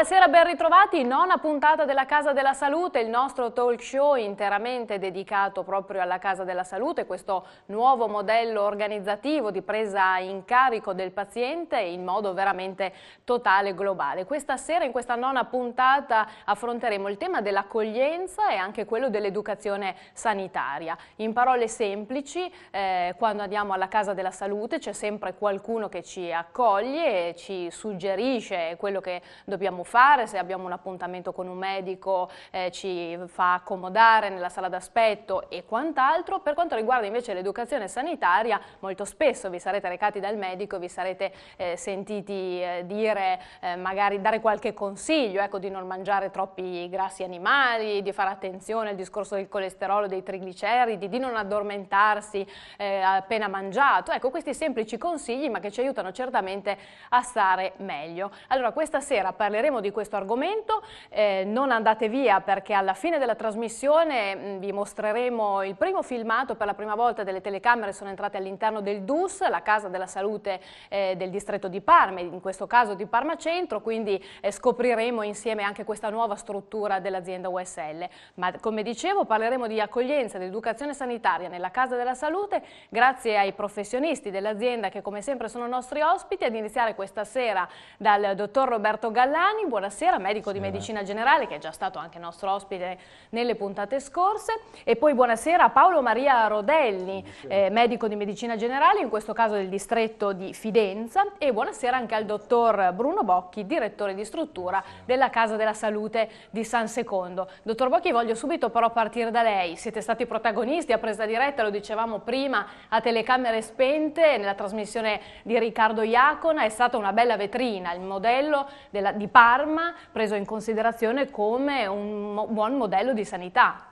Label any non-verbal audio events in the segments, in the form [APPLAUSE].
Buonasera, ben ritrovati. Nona puntata della Casa della Salute, il nostro talk show interamente dedicato proprio alla Casa della Salute, questo nuovo modello organizzativo di presa in carico del paziente in modo veramente totale e globale. Questa sera, in questa nona puntata, affronteremo il tema dell'accoglienza e anche quello dell'educazione sanitaria. In parole semplici, eh, quando andiamo alla Casa della Salute c'è sempre qualcuno che ci accoglie, e ci suggerisce quello che dobbiamo fare fare, se abbiamo un appuntamento con un medico eh, ci fa accomodare nella sala d'aspetto e quant'altro. Per quanto riguarda invece l'educazione sanitaria, molto spesso vi sarete recati dal medico, vi sarete eh, sentiti eh, dire, eh, magari dare qualche consiglio, ecco, di non mangiare troppi grassi animali, di fare attenzione al discorso del colesterolo, dei trigliceridi, di non addormentarsi eh, appena mangiato. Ecco, questi semplici consigli ma che ci aiutano certamente a stare meglio. Allora, questa sera parleremo parleremo di questo argomento. Eh, non andate via perché alla fine della trasmissione mh, mm, vi mostreremo il primo filmato per la prima volta delle telecamere sono entrate all'interno del DUS, la Casa della Salute eh, del distretto di Parma, in questo caso di Parma Centro, quindi eh, scopriremo insieme anche questa nuova struttura dell'azienda USL. Ma come dicevo parleremo di accoglienza ed educazione sanitaria nella Casa della Salute grazie ai professionisti dell'azienda che come sempre sono nostri ospiti ad iniziare questa sera dal dottor Roberto Gallani, buonasera, medico di medicina generale che è già stato anche nostro ospite nelle puntate scorse e poi buonasera a Paolo Maria Rodelli, eh, medico di medicina generale, in questo caso del distretto di Fidenza e buonasera anche al dottor Bruno Bocchi, direttore di struttura della Casa della Salute di San Secondo. Dottor Bocchi, voglio subito però partire da lei, siete stati protagonisti a presa diretta, lo dicevamo prima, a telecamere spente nella trasmissione di Riccardo Iacona, è stata una bella vetrina, il modello della, di Parma Parma preso in considerazione come un buon modello di sanità.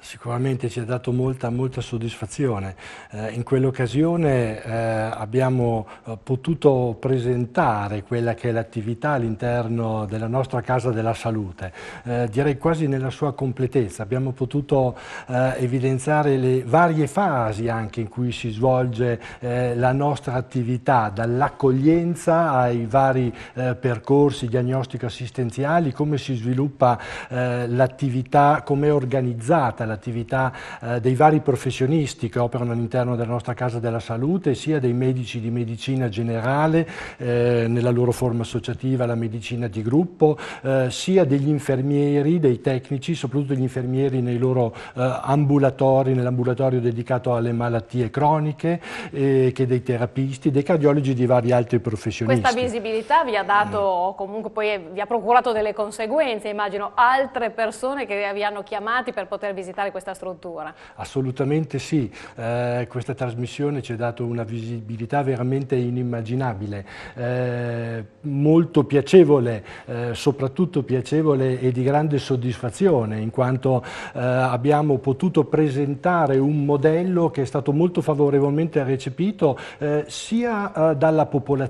Sicuramente ci ha dato molta, molta soddisfazione. Eh, in quell'occasione eh, abbiamo eh, potuto presentare quella che è l'attività all'interno della nostra Casa della Salute, eh, direi quasi nella sua completezza. Abbiamo potuto eh, evidenziare le varie fasi anche in cui si svolge eh, la nostra attività, dall'accoglienza ai vari percorsi diagnostico-assistenziali, come si sviluppa l'attività, come è organizzata dedicata all'attività eh, dei vari professionisti che operano all'interno della nostra Casa della Salute, sia dei medici di medicina generale eh, nella loro forma associativa, la medicina di gruppo, eh, sia degli infermieri, dei tecnici, soprattutto gli infermieri nei loro eh, ambulatori, nell'ambulatorio dedicato alle malattie croniche, eh, che dei terapisti, dei cardiologi e di vari altri professionisti. Questa visibilità vi ha dato, comunque poi vi ha procurato delle conseguenze, immagino altre persone che vi hanno chiamati per potervi visitare questa struttura. Assolutamente sì, eh, questa trasmissione ci ha dato una visibilità veramente inimmaginabile, eh, molto piacevole, eh, soprattutto piacevole e di grande soddisfazione in quanto eh, abbiamo potuto presentare un modello che è stato molto favorevolmente recepito eh, sia eh, dalla popolazione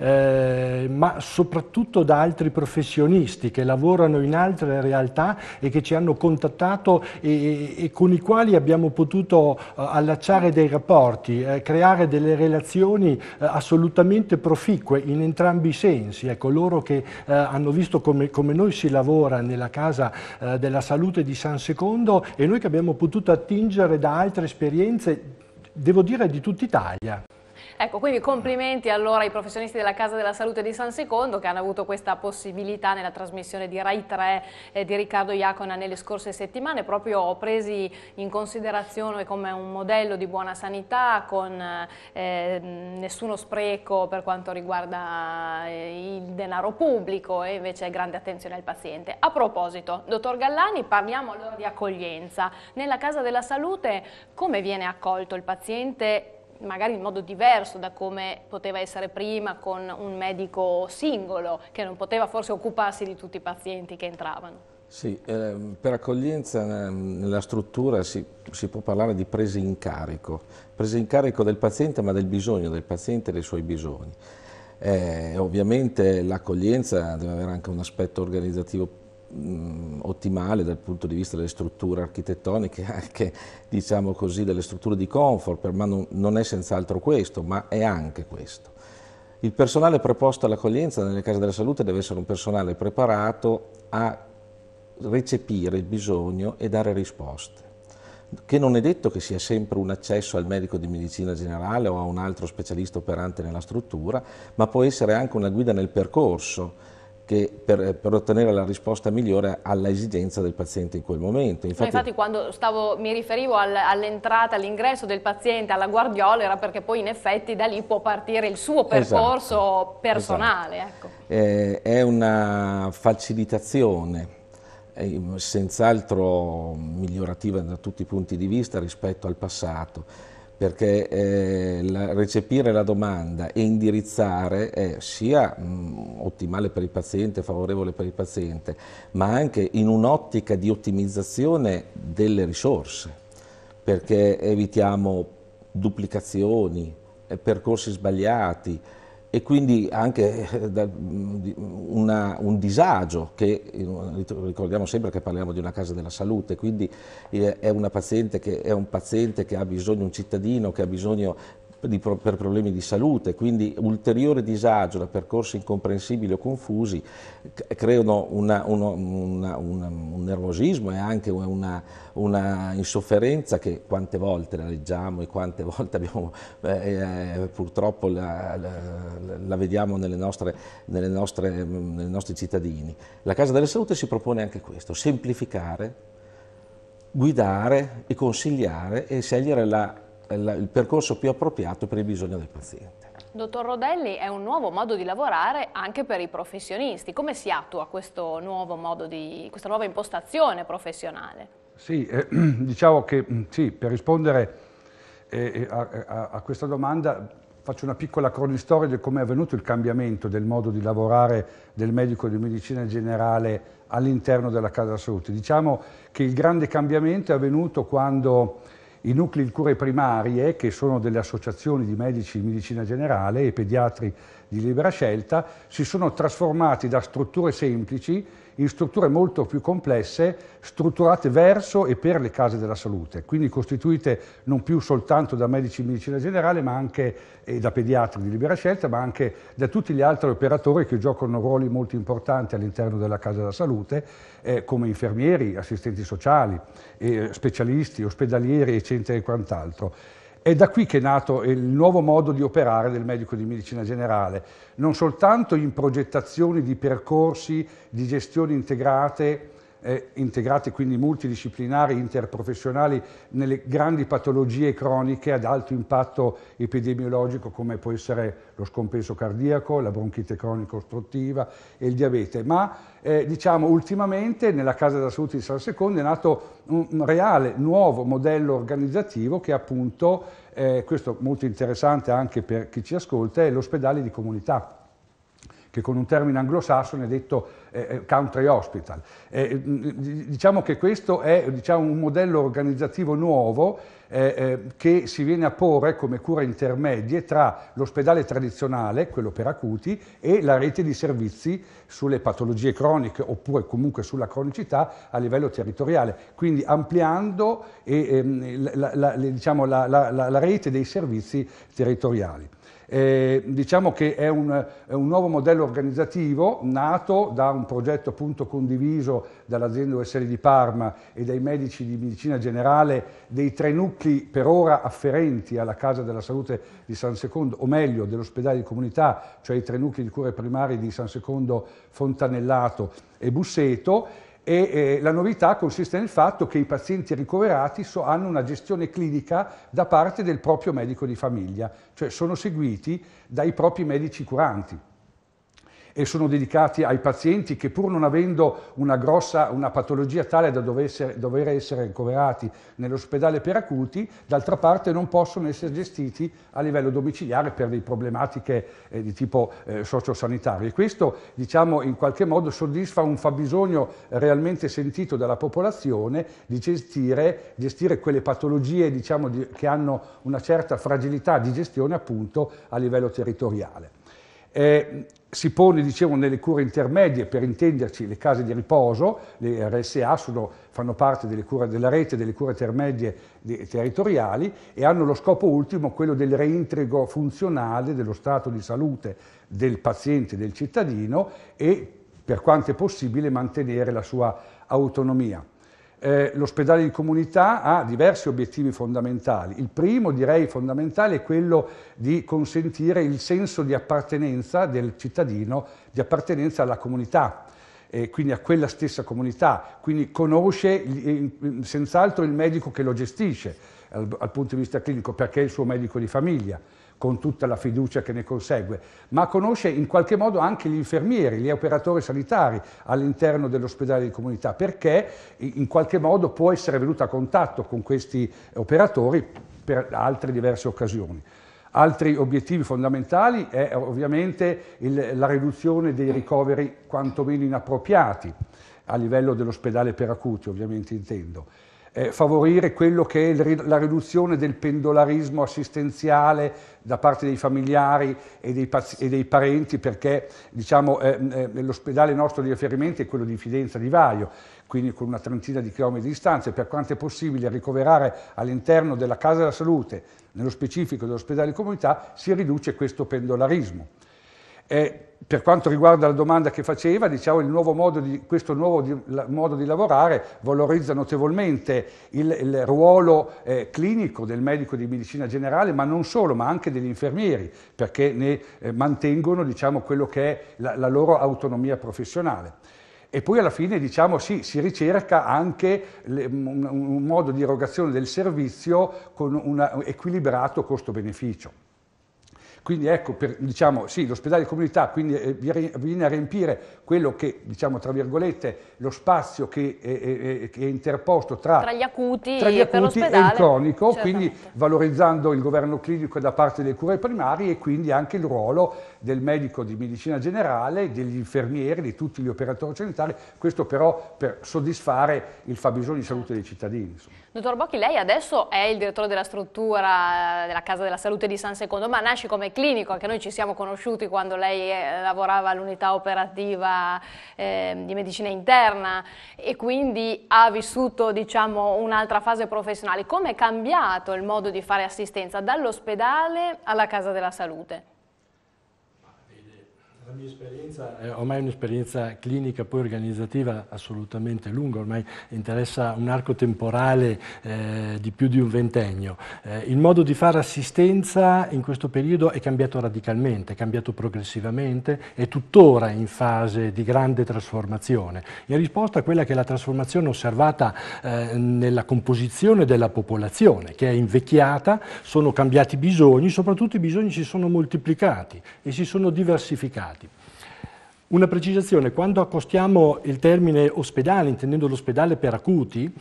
ma soprattutto da altri professionisti che lavorano in altre realtà e che ci hanno contattato e, e con i quali abbiamo potuto eh, allacciare dei rapporti, eh, creare delle relazioni eh, assolutamente proficue in entrambi i sensi. Ecco, loro che hanno visto come, come, noi si lavora nella Casa della Salute di San Secondo e noi che abbiamo potuto attingere da altre esperienze devo dire di tutta Italia. Ecco, quindi complimenti allora ai professionisti della Casa della Salute di San Secondo che hanno avuto questa possibilità nella trasmissione di Rai 3 eh, di Riccardo Iacona nelle scorse settimane, proprio presi in considerazione come un modello di buona sanità con eh, nessuno spreco per quanto riguarda eh, il denaro pubblico e invece grande attenzione al paziente. A proposito, dottor Gallani, parliamo allora di accoglienza. Nella Casa della Salute come viene accolto il paziente magari in modo diverso da come poteva essere prima con un medico singolo che non poteva forse occuparsi di tutti i pazienti che entravano. Sì, eh, per accoglienza ehm, nella struttura si, si, può parlare di presa in carico, presa in carico del paziente ma del bisogno del paziente e dei suoi bisogni. Eh, ovviamente l'accoglienza deve avere anche un aspetto organizzativo mh, ottimale dal punto di vista delle strutture architettoniche, [LAUGHS] anche diciamo così, delle strutture di comfort, ma non, non è senz'altro questo, ma è anche questo. Il personale preposto all'accoglienza nelle case della salute deve essere un personale preparato a recepire il bisogno e dare risposte che non è detto che sia sempre un accesso al medico di medicina generale o a un altro specialista operante nella struttura, ma può essere anche una guida nel percorso per, per, ottenere la risposta migliore alla esigenza del paziente in quel momento. Infatti, infatti quando stavo, mi riferivo al, all'entrata, all'ingresso del paziente alla guardiola era perché poi in effetti da lì può partire il suo esatto, percorso esatto, personale. Esatto. Ecco. Eh, è una facilitazione eh, senz'altro migliorativa da tutti i punti di vista rispetto al passato perché eh, la, recepire la domanda e indirizzare è sia mh, mm, ottimale per il paziente, favorevole per il paziente, ma anche in un'ottica di ottimizzazione delle risorse, perché evitiamo duplicazioni, eh, percorsi sbagliati, e quindi anche eh, una, un disagio che eh, ricordiamo sempre che parliamo di una casa della salute, quindi eh, è, paziente che, è un paziente che ha bisogno, un cittadino che ha bisogno per problemi di salute, quindi ulteriore disagio da percorsi incomprensibili o confusi creano una, una, una, un nervosismo e anche una, insofferenza che quante volte la leggiamo e quante [LAUGHS] volte abbiamo, eh, eh, purtroppo la, la, la vediamo nelle nostre, nelle, nostre, nelle nostre cittadini. La Casa della Salute si propone anche questo, semplificare guidare e consigliare e scegliere la il percorso più appropriato per i bisogni del paziente. Dottor Rodelli, è un nuovo modo di lavorare anche per i professionisti. Come si attua questo nuovo modo di, questa nuova impostazione professionale? Sì, eh, [CLEARS THROAT] diciamo che mm, sì, per rispondere eh, eh, a, a, a, questa domanda faccio una piccola cronistoria di come è avvenuto il cambiamento del modo di lavorare del medico di medicina generale all'interno della Casa Salute. Diciamo che il grande cambiamento è avvenuto quando i nuclei di cure primarie, che sono delle associazioni di medici di medicina generale e pediatri di libera scelta, si sono trasformati da strutture semplici in strutture molto più complesse, strutturate verso e per le case della salute, quindi costituite non più soltanto da medici di medicina generale, ma anche eh, da pediatri di libera scelta, ma anche da tutti gli altri operatori che giocano ruoli molto importanti all'interno della casa della salute, eh, come infermieri, assistenti sociali, eh, specialisti, ospedalieri, eccetera e quant'altro. È da qui che è nato il nuovo modo di operare del medico di medicina generale, non soltanto in progettazioni di percorsi, di gestione integrate, eh, integrate quindi multidisciplinari, interprofessionali nelle grandi patologie croniche ad alto impatto epidemiologico come può essere lo scompenso cardiaco, la bronchite cronico-ostruttiva e il diabete, ma eh, diciamo ultimamente nella Casa della Salute di San Secondo è nato un, un reale nuovo modello organizzativo che appunto, eh, questo molto interessante anche per chi ci ascolta, è l'ospedale di comunità che con un termine anglosassone è detto eh, eh country hospital. Eh, eh, diciamo che questo è diciamo, un modello organizzativo nuovo eh, eh che si viene a porre come cura intermedie tra l'ospedale tradizionale, quello per acuti, e la rete di servizi sulle patologie croniche oppure comunque sulla cronicità a livello territoriale, quindi ampliando ehm, la, la, la, diciamo, la rete dei servizi territoriali. Eh, diciamo che è un, è un, nuovo modello organizzativo nato da un progetto appunto condiviso dall'azienda USL di Parma e dai medici di medicina generale dei tre nuclei per ora afferenti alla Casa della Salute di San Secondo, o meglio dell'ospedale di comunità, cioè i tre nuclei di cure primarie di San Secondo, Fontanellato e Busseto e eh, la novità consiste nel fatto che i pazienti ricoverati so, hanno una gestione clinica da parte del proprio medico di famiglia, cioè sono seguiti dai propri medici curanti e sono dedicati ai pazienti che pur non avendo una grossa una patologia tale da dover essere ricoverati nell'ospedale per acuti, d'altra parte non possono essere gestiti a livello domiciliare per delle problematiche eh, di tipo eh, sociosanitario. E questo diciamo in qualche modo soddisfa un fabbisogno realmente sentito dalla popolazione di gestire, gestire quelle patologie diciamo, di, che hanno una certa fragilità di gestione appunto a livello territoriale. Eh, si pone, dicevo, nelle cure intermedie, per intenderci le case di riposo, le RSA sono, fanno parte cure, della rete delle cure intermedie di, territoriali e hanno lo scopo ultimo, quello del reintegro funzionale dello stato di salute del paziente, del cittadino e per quanto è possibile mantenere la sua autonomia. Eh, l'ospedale di comunità ha diversi obiettivi fondamentali. Il primo, direi fondamentale, è quello di consentire il senso di appartenenza del cittadino, di appartenenza alla comunità. Eh, quindi a quella stessa comunità, quindi conosce senz'altro il medico che lo gestisce dal punto di vista clinico perché è il suo medico di famiglia con tutta la fiducia che ne consegue, ma conosce in qualche modo anche gli infermieri, gli operatori sanitari all'interno dell'ospedale di comunità, perché in qualche modo può essere venuto a contatto con questi operatori per altre diverse occasioni. Altri obiettivi fondamentali è ovviamente il, la riduzione dei ricoveri quantomeno inappropriati, a livello dell'ospedale per acuti ovviamente intendo eh, favorire quello che è la riduzione del pendolarismo assistenziale da parte dei familiari e dei, e dei parenti, perché diciamo, eh, eh, l'ospedale nostro di riferimento è quello di Fidenza di Vaio, quindi con una trentina di chilometri di distanza, e per quanto è possibile ricoverare all'interno della casa della salute, nello specifico dell'ospedale di comunità, si riduce questo pendolarismo. Eh, per quanto riguarda la domanda che faceva, diciamo, nuovo di, questo nuovo di, la, modo di lavorare valorizza notevolmente il, il ruolo eh, clinico del medico di medicina generale, ma non solo, ma anche degli infermieri, perché ne eh, mantengono diciamo, quello che è la, la loro autonomia professionale. E poi alla fine diciamo sì, si ricerca anche le, un, un, modo di erogazione del servizio con un equilibrato costo-beneficio. Quindi ecco, per, diciamo, sì, l'ospedale di comunità quindi, eh, viene a riempire quello che, diciamo, tra virgolette, lo spazio che, è, è, che è interposto tra, tra gli acuti, tra gli acuti e, il cronico, certamente. quindi valorizzando il governo clinico da parte delle cure primarie e quindi anche il ruolo del medico di medicina generale, degli infermieri, di tutti gli operatori sanitari, questo però per soddisfare il fabbisogno di salute dei cittadini. Insomma. Dottor Bocchi, lei adesso è il direttore della struttura della Casa della Salute di San Secondo, ma nasce come clinico, anche noi ci siamo conosciuti quando lei eh, lavorava all'unità operativa eh, di medicina interna e quindi ha vissuto diciamo, un'altra fase professionale. Come è cambiato il modo di fare assistenza dall'ospedale alla casa della salute? la mia esperienza è eh, ormai un'esperienza clinica poi organizzativa assolutamente lunga, ormai interessa un arco temporale eh, di più di un ventennio. Eh, il modo di fare assistenza in questo periodo è cambiato radicalmente, è cambiato progressivamente, è tuttora in fase di grande trasformazione. In risposta a quella che è la trasformazione osservata eh, nella composizione della popolazione, che è invecchiata, sono cambiati i bisogni, soprattutto i bisogni si sono moltiplicati e si sono diversificati. Una precisazione, quando accostiamo il termine ospedale, intendendo l'ospedale per acuti,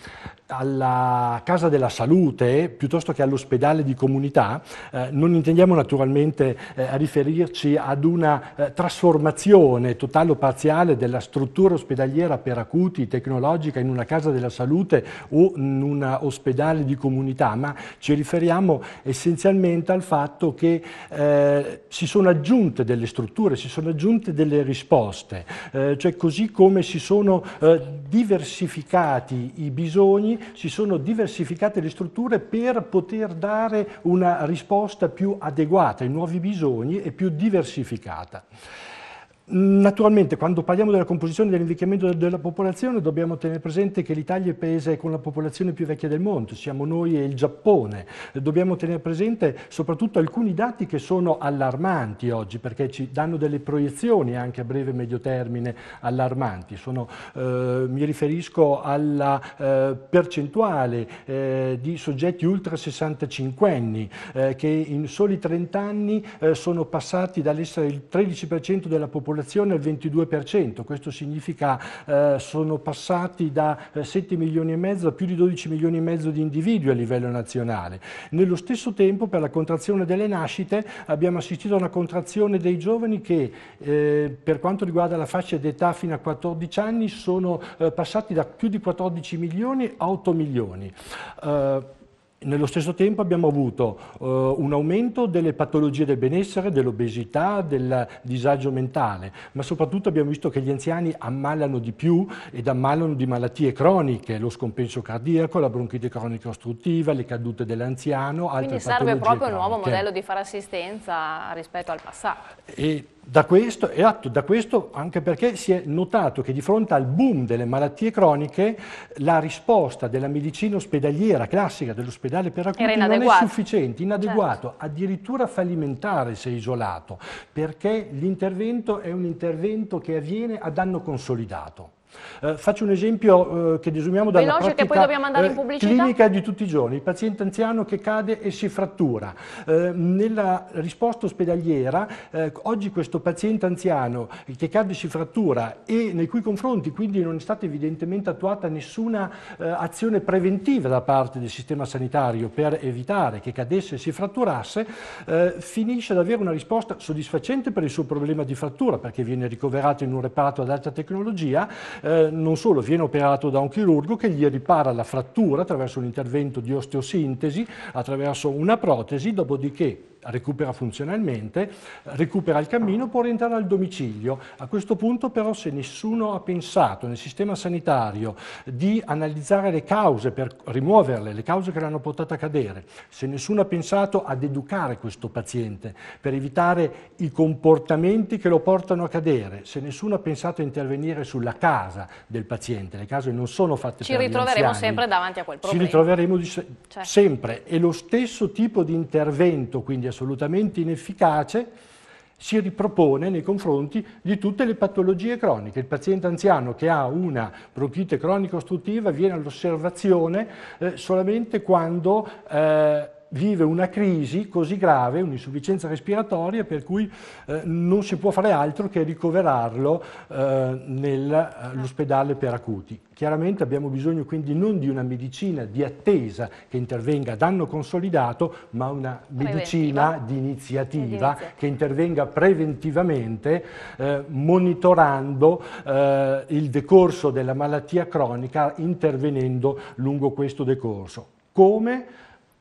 alla casa della salute piuttosto che all'ospedale di comunità, eh, non intendiamo naturalmente eh, riferirci ad una eh, trasformazione totale o parziale della struttura ospedaliera per acuti tecnologica in una casa della salute o in un ospedale di comunità, ma ci riferiamo essenzialmente al fatto che eh, si sono aggiunte delle strutture, si sono aggiunte delle risposte, eh, cioè così come si sono eh, diversificati i bisogni, si sono diversificate le strutture per poter dare una risposta più adeguata ai nuovi bisogni e più diversificata. Naturalmente quando parliamo della composizione dell'invecchiamento della popolazione dobbiamo tenere presente che l'Italia è il paese con la popolazione più vecchia del mondo, siamo noi e il Giappone. Dobbiamo tenere presente soprattutto alcuni dati che sono allarmanti oggi perché ci danno delle proiezioni anche a breve e medio termine allarmanti. Sono, eh, mi riferisco alla eh, percentuale eh, di soggetti ultra 65 anni eh, che in soli 30 anni eh, sono passati dall'essere il 13% della popolazione popolazione al 22%, questo significa eh, sono passati da 7 eh, milioni e mezzo a più di 12 milioni e mezzo di individui a livello nazionale. Nello stesso tempo per la contrazione delle nascite abbiamo assistito a una contrazione dei giovani che eh, per quanto riguarda la fascia d'età fino a 14 anni sono eh, passati da più di 14 milioni a 8 milioni. Uh, nello stesso tempo abbiamo avuto eh, un aumento delle patologie del benessere, dell'obesità, del disagio mentale, ma soprattutto abbiamo visto che gli anziani ammalano di più ed ammalano di malattie croniche, lo scompenso cardiaco, la bronchite cronica ostruttiva, le cadute dell'anziano, altre Quindi serve proprio croniche. un nuovo modello di fare assistenza rispetto al passato. E da questo, è da questo anche perché si è notato che di fronte al boom delle malattie croniche la risposta della medicina ospedaliera classica dell'ospedale per acuti non è sufficiente, inadeguato, certo. addirittura fallimentare se isolato, perché l'intervento è un intervento che avviene a danno consolidato. Eh, faccio un esempio eh, che desumiamo dalla Veloce, pratica eh, clinica di tutti i giorni. Il paziente anziano che cade e si frattura. Eh, nella risposta ospedaliera, eh, oggi questo paziente anziano che cade e si frattura e nei cui confronti quindi non è stata evidentemente attuata nessuna azione preventiva da parte del sistema sanitario per evitare che cadesse e si fratturasse, finisce ad avere una risposta soddisfacente per il suo problema di frattura perché viene ricoverato in un reparto ad alta tecnologia eh, non solo viene operato da un chirurgo che gli ripara la frattura attraverso un intervento di osteosintesi, attraverso una protesi, dopodiché recupera funzionalmente, recupera il cammino, può rientrare al domicilio. A questo punto però se nessuno ha pensato nel sistema sanitario di analizzare le cause per rimuoverle, le cause che l'hanno portata a cadere, se nessuno ha pensato ad educare questo paziente per evitare i comportamenti che lo portano a cadere, se nessuno ha pensato a intervenire sulla casa del paziente, le case non sono fatte Ci per gli anziani. Ci ritroveremo sempre davanti a quel problema. Ci ritroveremo se cioè. sempre e lo stesso tipo di intervento, quindi assolutamente inefficace si ripropone nei confronti di tutte le patologie croniche. Il paziente anziano che ha una bronchite cronico-ostruttiva viene all'osservazione eh, solamente quando eh, vive una crisi così grave, un'insufficienza respiratoria, per cui eh, non si può fare altro che ricoverarlo eh, nell'ospedale eh, per acuti. Chiaramente abbiamo bisogno quindi non di una medicina di attesa che intervenga a danno consolidato, ma una medicina di iniziativa che intervenga preventivamente, eh, monitorando eh, il decorso della malattia cronica, intervenendo lungo questo decorso. Come?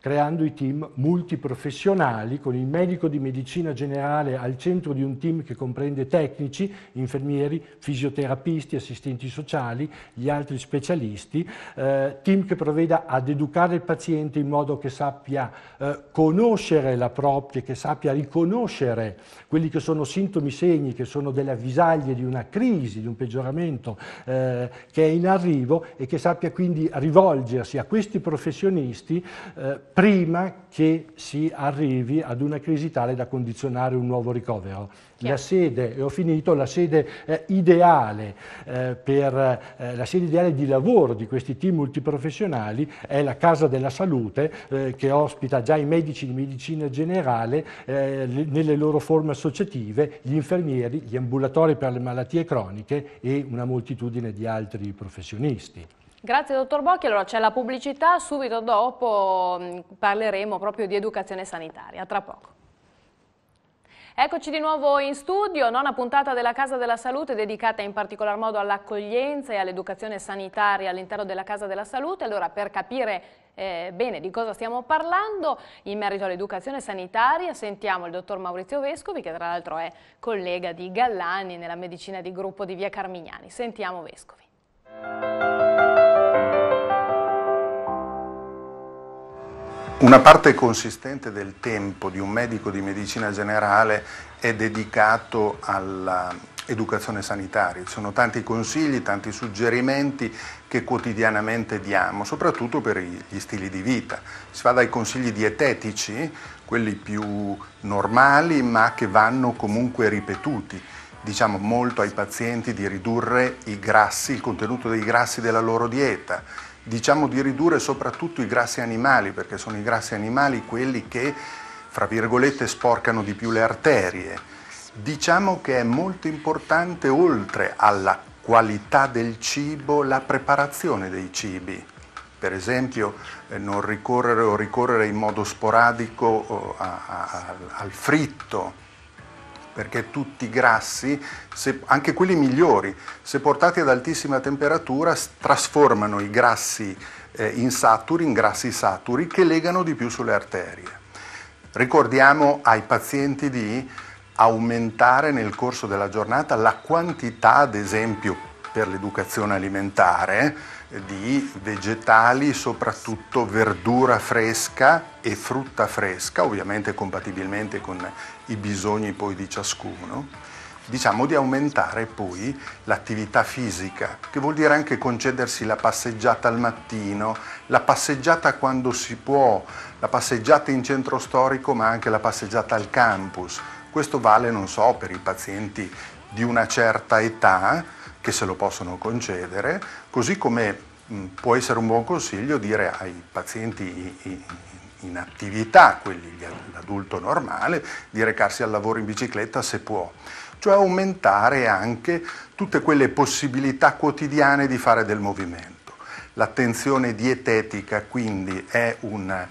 creando i team multiprofessionali con il medico di medicina generale al centro di un team che comprende tecnici, infermieri, fisioterapisti, assistenti sociali, gli altri specialisti, eh, team che provveda ad educare il paziente in modo che sappia eh, conoscere la propria, che sappia riconoscere quelli che sono sintomi, segni, che sono delle avvisaglie di una crisi, di un peggioramento eh, che è in arrivo e che sappia quindi rivolgersi a questi professionisti eh, prima che si arrivi ad una crisi tale da condizionare un nuovo ricovero. La sede, e ho finito, la sede, eh, ideale, eh, per, eh, la sede ideale di lavoro di questi team multiprofessionali è la Casa della Salute eh, che ospita già i medici di medicina generale eh, nelle loro forme associative, gli infermieri, gli ambulatori per le malattie croniche e una moltitudine di altri professionisti. Grazie dottor Bocchi, allora c'è la pubblicità, subito dopo mm, parleremo proprio di educazione sanitaria, tra poco. Eccoci di nuovo in studio, nona puntata della Casa della Salute dedicata in particolar modo all'accoglienza e all'educazione sanitaria all'interno della Casa della Salute. Allora per capire eh, bene di cosa stiamo parlando in merito all'educazione sanitaria sentiamo il dottor Maurizio Vescovi che tra l'altro è collega di Gallani nella medicina di gruppo di Via Carmignani. Sentiamo Vescovi. Una parte consistente del tempo di un medico di medicina generale è dedicato all'educazione sanitaria. Ci sono tanti consigli, tanti suggerimenti che quotidianamente diamo, soprattutto per gli stili di vita. Si va dai consigli dietetici, quelli più normali, ma che vanno comunque ripetuti diciamo molto ai pazienti di ridurre i grassi, il contenuto dei grassi della loro dieta, diciamo di ridurre soprattutto i grassi animali, perché sono i grassi animali quelli che, fra virgolette, sporcano di più le arterie. Diciamo che è molto importante, oltre alla qualità del cibo, la preparazione dei cibi. Per esempio, eh, non ricorrere o ricorrere in modo sporadico eh, a, a, al fritto, perché tutti i grassi, se, anche quelli migliori, se portati ad altissima temperatura, trasformano i grassi eh, insaturi in grassi saturi che legano di più sulle arterie. Ricordiamo ai pazienti di aumentare nel corso della giornata la quantità, ad esempio per l'educazione alimentare, eh, di vegetali, soprattutto verdura fresca e frutta fresca, ovviamente compatibilmente con i bisogni poi di ciascuno, diciamo di aumentare poi l'attività fisica, che vuol dire anche concedersi la passeggiata al mattino, la passeggiata quando si può, la passeggiata in centro storico, ma anche la passeggiata al campus. Questo vale, non so, per i pazienti di una certa età che se lo possono concedere, così come può essere un buon consiglio dire ai pazienti in attività, quelli, l'adulto normale, di recarsi al lavoro in bicicletta se può, cioè aumentare anche tutte quelle possibilità quotidiane di fare del movimento. L'attenzione dietetica quindi è un, eh,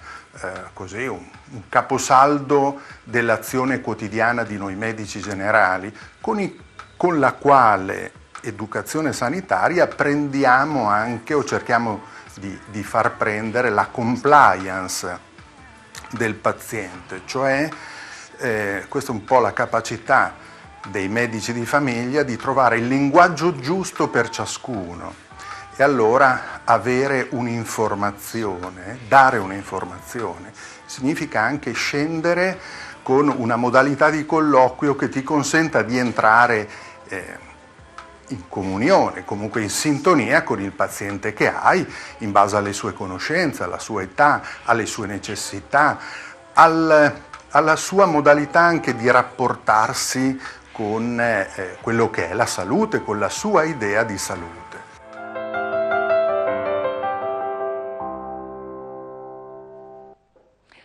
così, un, un caposaldo dell'azione quotidiana di noi medici generali con, i, con la quale educazione sanitaria prendiamo anche o cerchiamo di, di, far prendere la compliance del paziente, cioè eh, questa è un po' la capacità dei medici di famiglia di trovare il linguaggio giusto per ciascuno e allora avere un'informazione, dare un'informazione, significa anche scendere con una modalità di colloquio che ti consenta di entrare eh, in comunione, comunque in sintonia con il paziente che hai, in base alle sue conoscenze, alla sua età, alle sue necessità, al, alla sua modalità anche di rapportarsi con eh, quello che è la salute, con la sua idea di salute.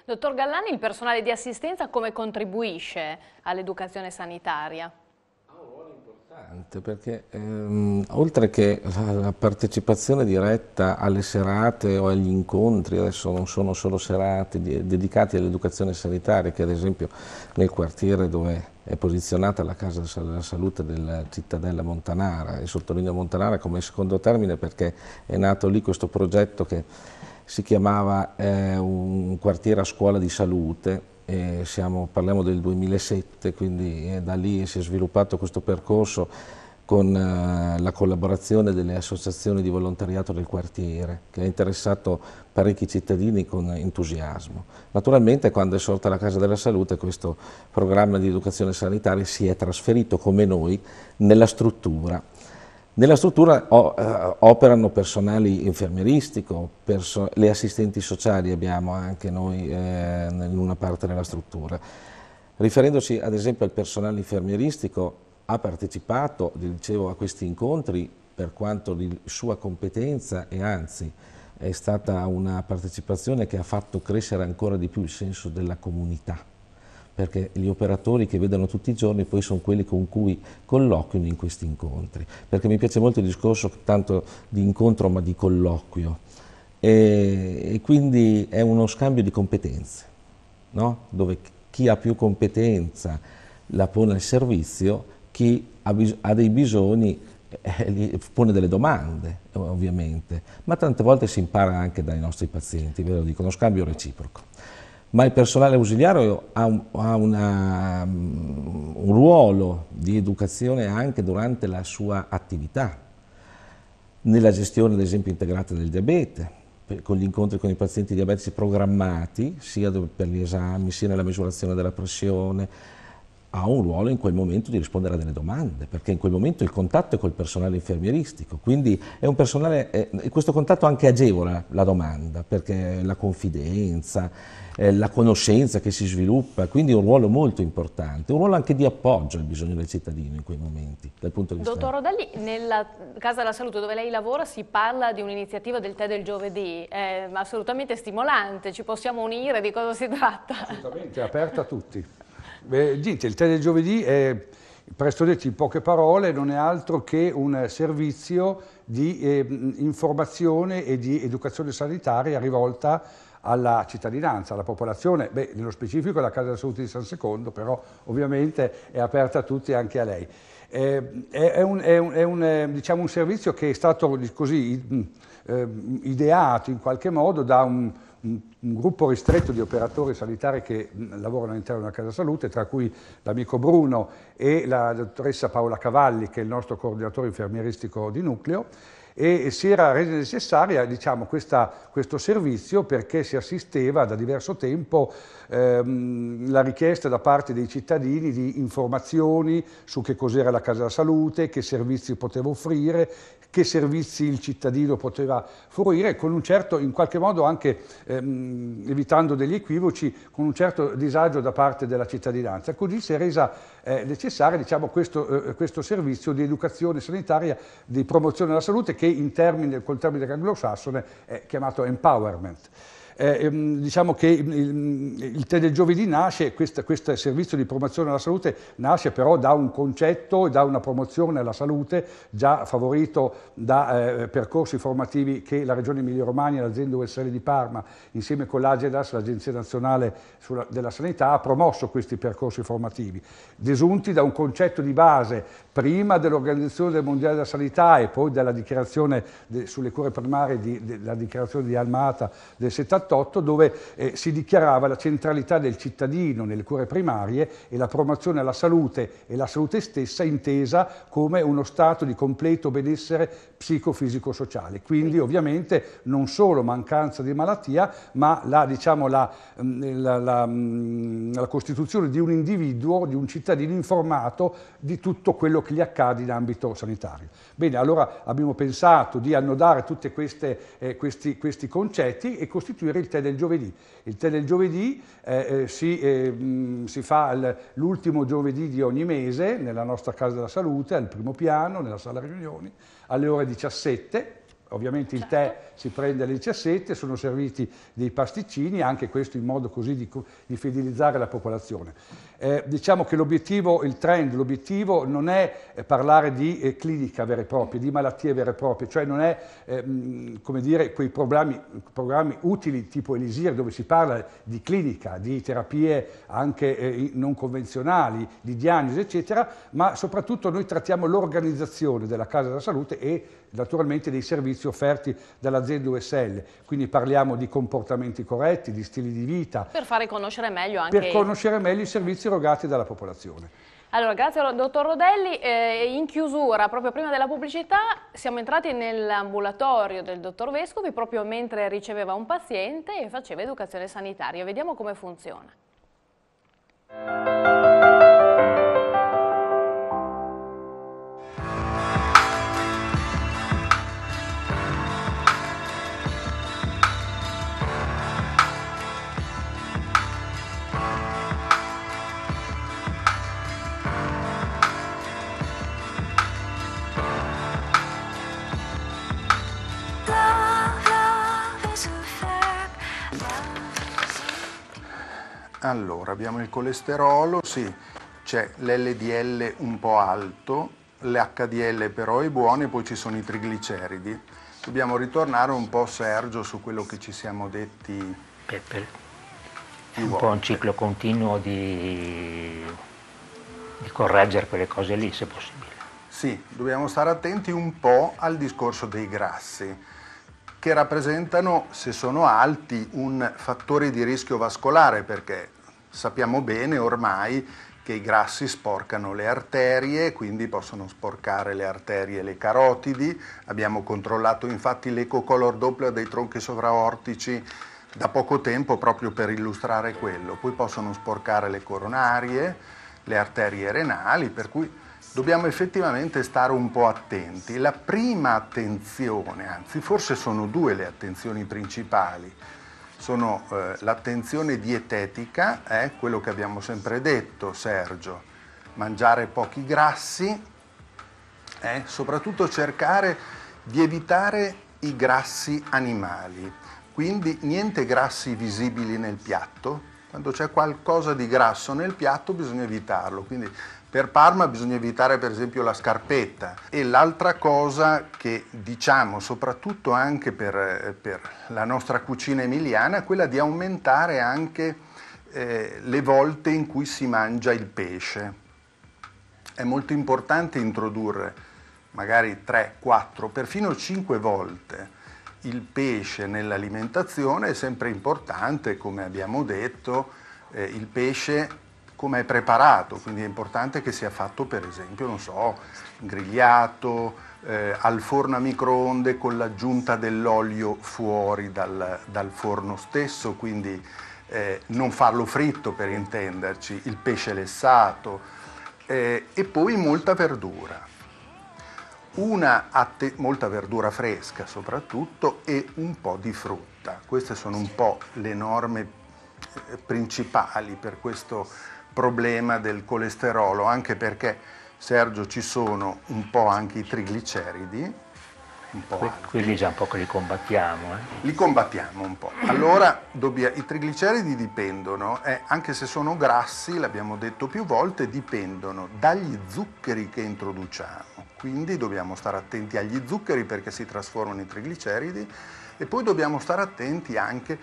Dottor Gallani, il personale di assistenza come contribuisce all'educazione sanitaria? importante perché ehm, oltre che la partecipazione diretta alle serate o agli incontri, adesso non sono solo serate dedicate all'educazione sanitaria, che ad esempio nel quartiere dove è posizionata la Casa della Salute della cittadella Montanara, e sottolineo Montanara come secondo termine perché è nato lì questo progetto che si chiamava eh, un quartiere a scuola di salute siamo, parliamo del 2007, quindi eh, da lì si è sviluppato questo percorso con eh, la collaborazione delle associazioni di volontariato del quartiere, che ha interessato parecchi cittadini con entusiasmo. Naturalmente quando è sorta la Casa della Salute questo programma di educazione sanitaria si è trasferito come noi nella struttura nella struttura eh, operano personali infermieristico, perso le assistenti sociali abbiamo anche noi eh, in una parte della struttura. Riferendosi ad esempio al personale infermieristico, ha partecipato, dicevo, a questi incontri per quanto di sua competenza e anzi è stata una partecipazione che ha fatto crescere ancora di più il senso della comunità perché gli operatori che vedono tutti i giorni poi sono quelli con cui colloquiano in questi incontri, perché mi piace molto il discorso tanto di incontro ma di colloquio e, e quindi è uno scambio di competenze, no? dove chi ha più competenza la pone al servizio, chi ha, ha dei bisogni eh, eh, pone delle domande ovviamente, ma tante volte si impara anche dai nostri pazienti, ve lo dico, uno scambio reciproco ma il personale ausiliario ha, un, ha una, mm, un ruolo di educazione anche durante la sua attività, nella gestione ad esempio integrata del diabete, con gli incontri con i pazienti diabetici programmati, sia per gli esami, sia nella misurazione della pressione, ha un ruolo in quel momento di rispondere a delle domande, perché in quel momento il contatto è col personale infermieristico, quindi è un eh, questo contatto anche agevola la domanda, perché la confidenza, eh, la conoscenza che si sviluppa, quindi è un ruolo molto importante, un ruolo anche di appoggio al bisogno del cittadino in quei momenti, dal punto di vista... Dottor Rodelli, nella Casa della Salute dove lei lavora si parla di un'iniziativa del tè del giovedì, è assolutamente stimolante, ci possiamo unire, di cosa si tratta? Assolutamente, è aperta a tutti. Beh, niente, il tè del giovedì è, presto detto in poche parole, non è altro che un servizio di eh, informazione e di educazione sanitaria rivolta alla cittadinanza, alla popolazione, beh, nello specifico alla Casa della Salute di San Secondo, però ovviamente è aperta a tutti e anche a lei. Eh, è, un, è, un, è un, diciamo un, servizio che è stato così ehm, ideato in qualche modo da un un, un, gruppo ristretto di operatori sanitari che mm, lavorano all'interno della casa salute, tra cui l'amico Bruno e la dottoressa Paola Cavalli, che è il nostro coordinatore infermieristico di nucleo, e si era resa necessaria diciamo, questa, questo servizio perché si assisteva da diverso tempo ehm, la richiesta da parte dei cittadini di informazioni su che cos'era la casa della salute, che servizi poteva offrire, che servizi il cittadino poteva fruire, con un certo, in qualche modo anche ehm, evitando degli equivoci, con un certo disagio da parte della cittadinanza. Così si è resa eh, necessaria diciamo, questo, eh, questo servizio di educazione sanitaria, di promozione della salute, che termine, col termine anglosassone è chiamato empowerment eh, ehm, diciamo che il tè del giovedì nasce, questo, questo servizio di promozione alla salute nasce però da un concetto, e da una promozione alla salute già favorito da eh, percorsi formativi che la Regione Emilia-Romagna, e l'azienda USL di Parma, insieme con l'Agedas, l'Agenzia Nazionale sulla, della Sanità, ha promosso questi percorsi formativi, desunti da un concetto di base prima dell'Organizzazione del Mondiale della Sanità e poi dalla dichiarazione de, sulle cure primarie, di, de, la dichiarazione di Almata del 78, 1978 dove eh, si dichiarava la centralità del cittadino nelle cure primarie e la promozione alla salute e la salute stessa intesa come uno stato di completo benessere psicofisico-sociale. Quindi ovviamente non solo mancanza di malattia, ma la, diciamo, la, mm, la, mm, la costituzione di un individuo, di un cittadino informato di tutto quello che gli accade in ambito sanitario. Bene, allora abbiamo pensato di annodare tutti eh, questi, questi concetti e costituire dire il tè del giovedì. Il tè del giovedì eh, eh si, eh, si, fa l'ultimo giovedì di ogni mese nella nostra Casa della Salute, al primo piano, nella sala riunioni, alle ore 17. Ovviamente il tè certo. si prende alle 17, sono serviti dei pasticcini, anche questo in modo così di, di fidelizzare la popolazione. Eh, diciamo che l'obiettivo, il trend, l'obiettivo non è eh, parlare di eh, clinica vera e propria, di malattie vere e proprie, cioè non è, eh, mm, come dire, quei programmi, programmi, utili tipo Elisir dove si parla di clinica, di terapie anche eh, non convenzionali, di diagnosi, eccetera, ma soprattutto noi trattiamo l'organizzazione della casa della salute e naturalmente dei servizi offerti dall'azienda USL, quindi parliamo di comportamenti corretti, di stili di vita. Per fare conoscere meglio anche... Per conoscere meglio i servizi interrogati dalla popolazione. Allora, grazie dottor Rodelli. Eh, in chiusura, proprio prima della pubblicità, siamo entrati nell'ambulatorio del dottor Vescovi proprio mentre riceveva un paziente e faceva educazione sanitaria. Vediamo come funziona. Allora, abbiamo il colesterolo, sì, c'è l'LDL un po' alto, l'HDL però è buono e poi ci sono i trigliceridi. Dobbiamo ritornare un po', Sergio, su quello che ci siamo detti. Pepper. È un volte. po' un ciclo continuo di, di correggere quelle cose lì, se possibile. Sì, dobbiamo stare attenti un po' al discorso dei grassi che rappresentano, se sono alti, un fattore di rischio vascolare perché sappiamo bene ormai che i grassi sporcano le arterie, quindi possono sporcare le arterie e le carotidi. Abbiamo controllato infatti l'ecocolor doppler dei tronchi sovraortici da poco tempo proprio per illustrare quello. Poi possono sporcare le coronarie, le arterie renali, per cui dobbiamo effettivamente stare un po' attenti. La prima attenzione, anzi forse sono due le attenzioni principali, sono eh, l'attenzione dietetica, è eh, quello che abbiamo sempre detto Sergio, mangiare pochi grassi, eh, soprattutto cercare di evitare i grassi animali, quindi niente grassi visibili nel piatto, quando c'è qualcosa di grasso nel piatto bisogna evitarlo, quindi per Parma bisogna evitare per esempio la scarpetta e l'altra cosa che diciamo soprattutto anche per, eh, per la nostra cucina emiliana è quella di aumentare anche eh, le volte in cui si mangia il pesce. È molto importante introdurre magari 3, 4, perfino 5 volte il pesce nell'alimentazione è sempre importante, come abbiamo detto, eh, il pesce come è preparato, quindi è importante che sia fatto per esempio, non so, grigliato, eh, al forno a microonde con l'aggiunta dell'olio fuori dal, dal, forno stesso, quindi eh, non farlo fritto per intenderci, il pesce lessato eh, e poi molta verdura. Una molta verdura fresca soprattutto e un po' di frutta. Queste sono un po' le norme eh, principali per questo problema del colesterolo, anche perché Sergio ci sono un po' anche i trigliceridi. Un po quelli già un po' che li combattiamo. Eh? Li combattiamo un po'. Allora i trigliceridi dipendono, eh, anche se sono grassi, l'abbiamo detto più volte, dipendono dagli zuccheri che introduciamo. Quindi dobbiamo stare attenti agli zuccheri perché si trasformano in trigliceridi e poi dobbiamo stare attenti anche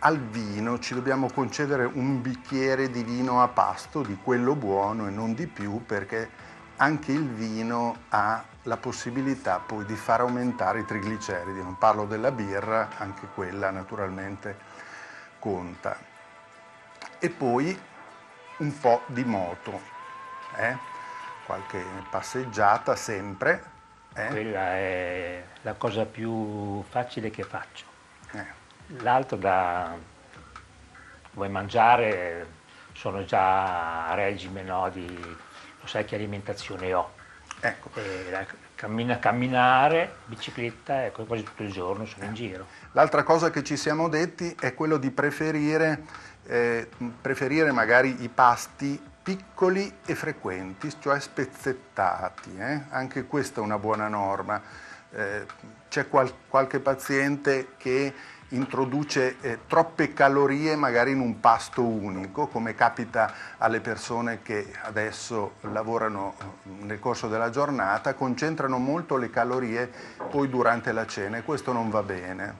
al vino ci dobbiamo concedere un bicchiere di vino a pasto, di quello buono e non di più, perché anche il vino ha la possibilità poi di far aumentare i trigliceridi. Non parlo della birra, anche quella naturalmente conta. E poi un po' di moto, eh? qualche passeggiata sempre. Eh? Quella è la cosa più facile che faccio l'altro da vuoi mangiare, sono già a regime, no, di, lo sai che alimentazione ho. Ecco. La, cammina, camminare, bicicletta, ecco, quasi tutto il giorno sono in giro. L'altra cosa che ci siamo detti è quello di preferire, eh, preferire magari i pasti piccoli e frequenti, cioè spezzettati. Eh? Anche questa è una buona norma. Eh, c'è qual- qualche paziente che introduce eh, troppe calorie magari in un pasto unico, come capita alle persone che adesso lavorano eh, nel corso della giornata, concentrano molto le calorie poi durante la cena e questo non va bene.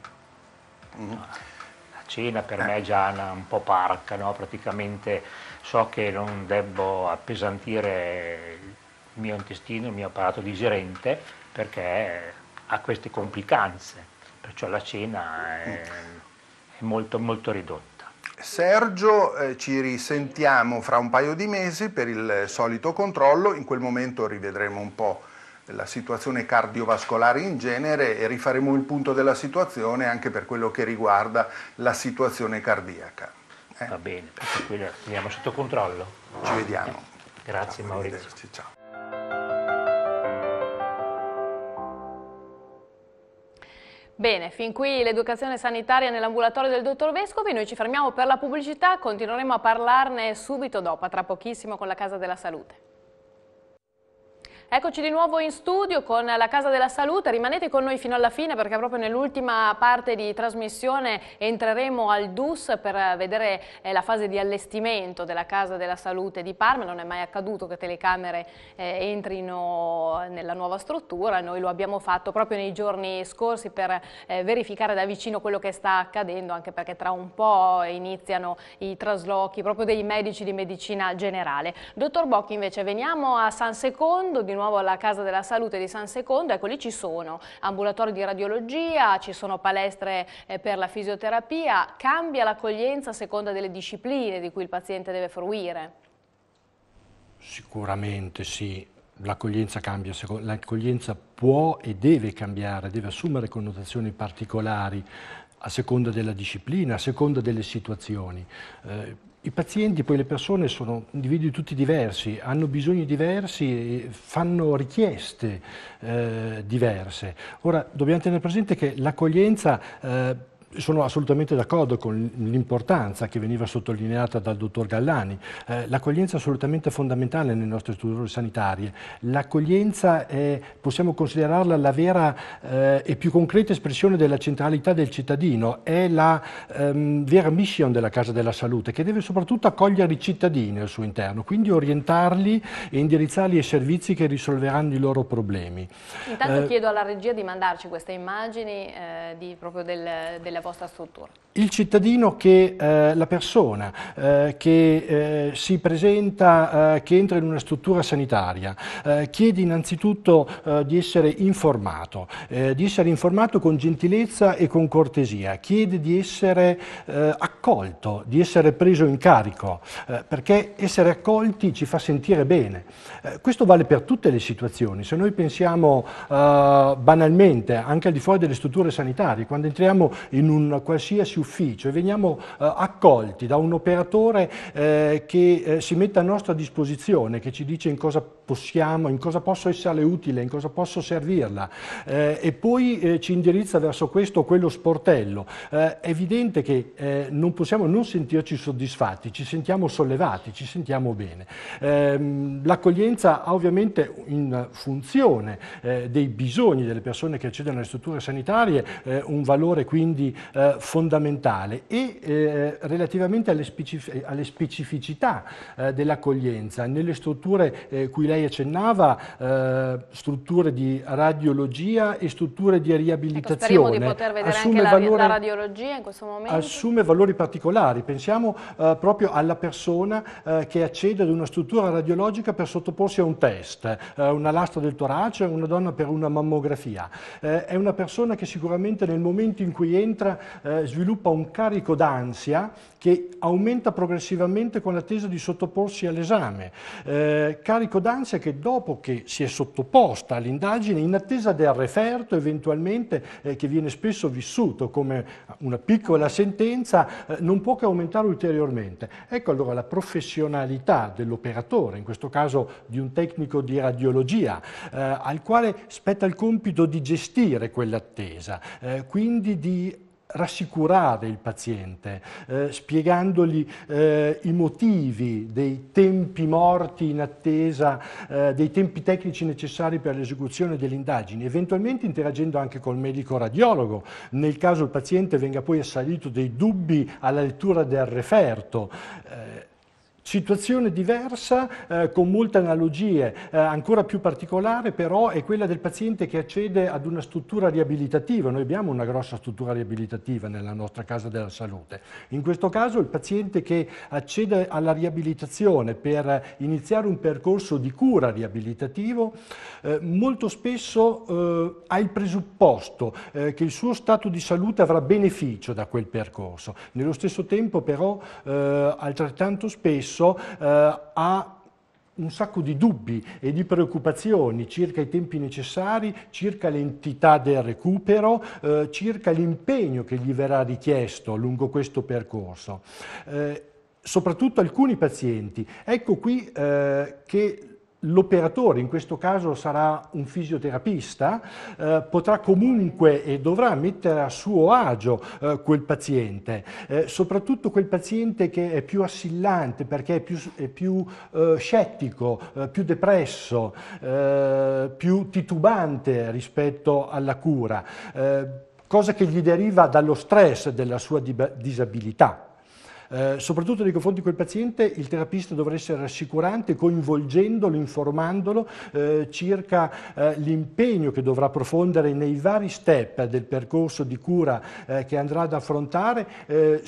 Mm. Ah, la cena per eh. me è già un po' parca, no? praticamente so che non debbo appesantire il mio intestino, il mio apparato digerente perché ha queste complicanze perciò la cena è, è molto, molto ridotta. Sergio, eh, ci risentiamo fra un paio di mesi per il solito controllo, in quel momento rivedremo un po' la situazione cardiovascolare in genere e rifaremo il punto della situazione anche per quello che riguarda la situazione cardiaca. Eh? Va bene, perché qui la teniamo sotto controllo. Ci vediamo. Grazie ciao, Maurizio. Ciao. Bene, fin qui l'educazione sanitaria nell'ambulatorio del dottor Vescovi, noi ci fermiamo per la pubblicità, continueremo a parlarne subito dopo, tra pochissimo con la Casa della Salute. Eccoci di nuovo in studio con la Casa della Salute, rimanete con noi fino alla fine perché proprio nell'ultima parte di trasmissione entreremo al DUS per vedere eh, la fase di allestimento della Casa della Salute di Parma, non è mai accaduto che telecamere eh, entrino nella nuova struttura, noi lo abbiamo fatto proprio nei giorni scorsi per eh, verificare da vicino quello che sta accadendo anche perché tra un po' iniziano i traslochi proprio dei medici di medicina generale. Dottor Bocchi invece veniamo a San Secondo di nuovo alla Casa della Salute di San Secondo, ecco lì ci sono ambulatori di radiologia, ci sono palestre eh, per la fisioterapia, cambia l'accoglienza a seconda delle discipline di cui il paziente deve fruire? Sicuramente sì, l'accoglienza cambia, l'accoglienza può e deve cambiare, deve assumere connotazioni particolari a seconda della disciplina, a seconda delle situazioni. Eh, i pazienti, poi le persone sono individui tutti diversi, hanno bisogni diversi, fanno richieste eh, diverse. Ora dobbiamo tenere presente che l'accoglienza eh, sono assolutamente d'accordo con l'importanza che veniva sottolineata dal dottor Gallani. Eh, l'accoglienza è assolutamente fondamentale nelle nostre strutture sanitarie. L'accoglienza possiamo considerarla la vera eh, e più concreta espressione della centralità del cittadino, è la ehm, vera mission della Casa della Salute che deve soprattutto accogliere i cittadini al suo interno, quindi orientarli e indirizzarli ai servizi che risolveranno i loro problemi. Intanto eh, chiedo alla regia di mandarci queste immagini eh, di, proprio del, della vostra struttura? Il cittadino che, eh, la persona eh, che eh, si presenta, eh, che entra in una struttura sanitaria, eh, chiede innanzitutto eh, di essere informato, di essere informato con gentilezza e con cortesia, chiede di essere accolto, di essere preso in carico, perché essere accolti ci fa sentire bene. questo vale per tutte le situazioni, se noi pensiamo banalmente anche al di fuori delle strutture sanitarie, quando entriamo in in un qualsiasi ufficio e veniamo eh, accolti da un operatore eh, che eh, si mette a nostra disposizione, che ci dice in cosa possiamo, in cosa posso essere utile, in cosa posso servirla eh, e poi eh, ci indirizza verso questo o quello sportello. Eh, è evidente che eh, non possiamo non sentirci soddisfatti, ci sentiamo sollevati, ci sentiamo bene. Ehm, l'accoglienza ha ovviamente in funzione eh, dei bisogni delle persone che accedono alle strutture sanitarie eh, un valore quindi fondamentale e relativamente alle, specific alle specificità dell'accoglienza nelle strutture cui lei lei accennava, eh, strutture di radiologia e strutture di riabilitazione. Ecco, di poter vedere assume, valore, radiologia in questo momento. assume valori particolari, pensiamo eh, proprio alla persona eh, che accede ad una struttura radiologica per sottoporsi a un test, eh, una lastra del torace, una donna per una mammografia. Eh, è una persona che sicuramente nel momento in cui entra eh, sviluppa un carico d'ansia che aumenta progressivamente con l'attesa di sottoporsi all'esame, eh, carico d'ansia che dopo che si è sottoposta all'indagine, in attesa del referto eventualmente, eh, che viene spesso vissuto come una piccola sentenza, eh, non può che aumentare ulteriormente. Ecco allora la professionalità dell'operatore, in questo caso di un tecnico di radiologia, eh, al quale spetta il compito di gestire quell'attesa, eh, quindi di rassicurare il paziente, eh, spiegandogli eh, i motivi dei tempi morti in attesa, eh, dei tempi tecnici necessari per l'esecuzione delle indagini, eventualmente interagendo anche col medico radiologo, nel caso il paziente venga poi assalito dei dubbi alla lettura del referto eh, Situazione diversa, eh, con molte analogie, eh, ancora più particolare però è quella del paziente che accede ad una struttura riabilitativa. Noi abbiamo una grossa struttura riabilitativa nella nostra casa della salute. In questo caso il paziente che accede alla riabilitazione per iniziare un percorso di cura riabilitativo eh, molto spesso eh, ha il presupposto eh, che il suo stato di salute avrà beneficio da quel percorso. Nello stesso tempo però eh, altrettanto spesso stesso eh, ha un sacco di dubbi e di preoccupazioni circa i tempi necessari, circa l'entità del recupero, eh, circa l'impegno che gli verrà richiesto lungo questo percorso. Eh, soprattutto alcuni pazienti. Ecco qui eh, che l'operatore, in questo caso sarà un fisioterapista, eh, potrà comunque e dovrà mettere a suo agio eh, quel paziente, eh, soprattutto quel paziente che è più assillante perché è più, è più eh, scettico, eh, più depresso, eh, più titubante rispetto alla cura, cosa che gli deriva dallo stress della sua disabilità. Eh, soprattutto nei confronti di quel paziente il terapista dovrà essere rassicurante, coinvolgendolo, informandolo eh, circa eh, l'impegno che dovrà profondere nei vari step del percorso di cura eh, che andrà ad affrontare eh,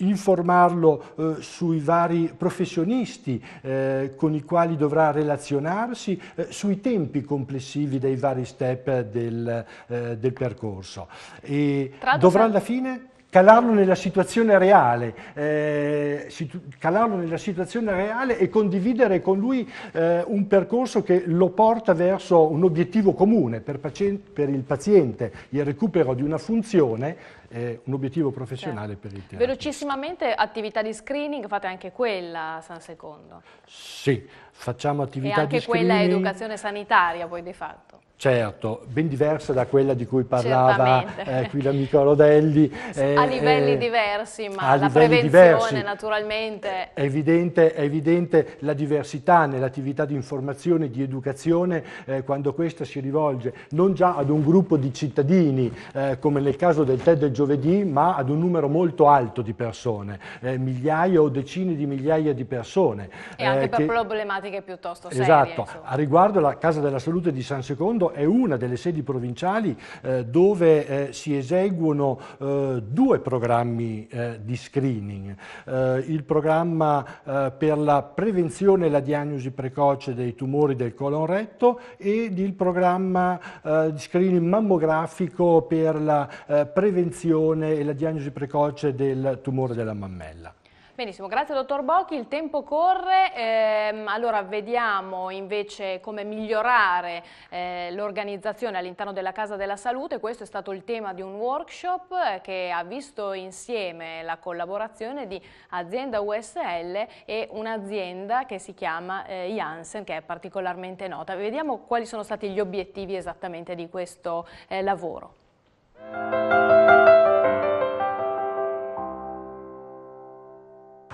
informarlo eh, sui vari professionisti eh, con i quali dovrà relazionarsi, eh, sui tempi complessivi dei vari step del, del percorso. E dovrà alla fine calarlo nella situazione reale, eh, calarlo nella situazione reale e condividere con lui eh, un percorso che lo porta verso un obiettivo comune per, per il paziente, il recupero di una funzione, eh, un obiettivo professionale certo. per il terapeuta. Velocissimamente attività di screening, fate anche quella a San Secondo? Sì, facciamo attività di screening. E anche quella è educazione sanitaria poi di fatto? Certo, ben diversa da quella di cui parlava eh, qui l'amico Rodelli. [LAUGHS] Eh, a livelli eh, diversi, ma la prevenzione diversi. naturalmente. È evidente, è evidente, la diversità nell'attività di informazione, di educazione, eh, quando questa si rivolge non già ad un gruppo di cittadini, eh, come nel caso del TED del giovedì, ma ad un numero molto alto di persone, eh, migliaia o decine di migliaia di persone. E anche per che... problematiche piuttosto serie. Esatto, insomma. a riguardo la Casa della Salute di San Secondo è una delle sedi provinciali eh, dove eh, si eseguono eh, due programmi eh, di screening. Eh, il programma eh, per la prevenzione e la diagnosi precoce dei tumori del colon retto ed il programma di screening mammografico per la prevenzione e la diagnosi precoce del tumore della mammella. Benissimo, grazie dottor Bocchi, il tempo corre, ehm, allora vediamo invece come migliorare eh, l'organizzazione all'interno della Casa della Salute, questo è stato il tema di un workshop eh, che ha visto insieme la collaborazione di azienda USL e un'azienda che si chiama eh, Janssen che è particolarmente nota. Vediamo quali sono stati gli obiettivi esattamente di questo eh, lavoro.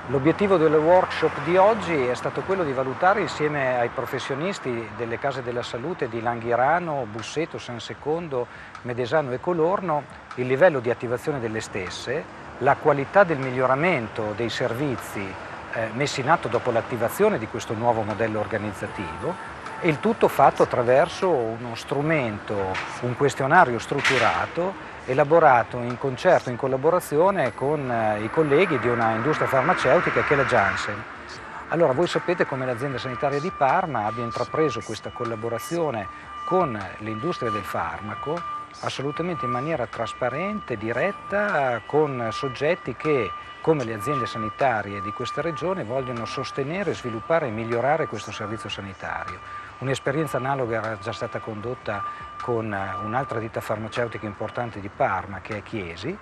L'obiettivo del workshop di oggi è stato quello di valutare insieme ai professionisti delle case della salute di Langhirano, Busseto, San Secondo, Medesano e Colorno il livello di attivazione delle stesse, la qualità del miglioramento dei servizi eh, messi in atto dopo l'attivazione di questo nuovo modello organizzativo e il tutto fatto attraverso uno strumento, un questionario strutturato elaborato in concerto, in collaborazione con eh, i colleghi di una industria farmaceutica che è la Janssen. Allora voi sapete come l'azienda sanitaria di Parma abbia intrapreso questa collaborazione con l'industria del farmaco assolutamente in maniera trasparente, diretta, con soggetti che, come le aziende sanitarie di questa regione, vogliono sostenere, sviluppare e migliorare questo servizio sanitario. Un'esperienza analoga era già stata condotta con eh, un'altra ditta farmaceutica importante di Parma che è Chiesi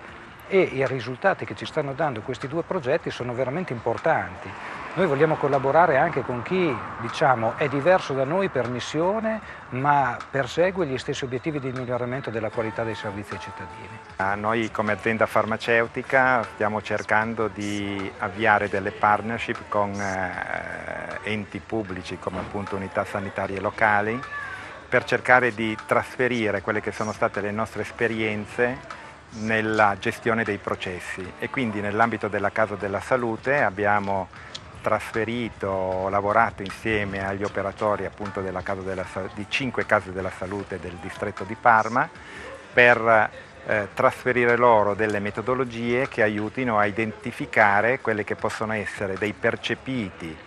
e i risultati che ci stanno dando questi due progetti sono veramente importanti noi vogliamo collaborare anche con chi diciamo, è diverso da noi per missione ma persegue gli stessi obiettivi di miglioramento della qualità dei servizi ai cittadini. A noi come azienda farmaceutica stiamo cercando di avviare delle partnership con eh, enti pubblici come appunto unità sanitarie locali per cercare di trasferire quelle che sono state le nostre esperienze nella gestione dei processi e quindi nell'ambito della Casa della Salute abbiamo trasferito, ho lavorato insieme agli operatori appunto della, di cinque case della salute del distretto di Parma per eh, trasferire loro delle metodologie che aiutino a identificare quelle che possono essere dei percepiti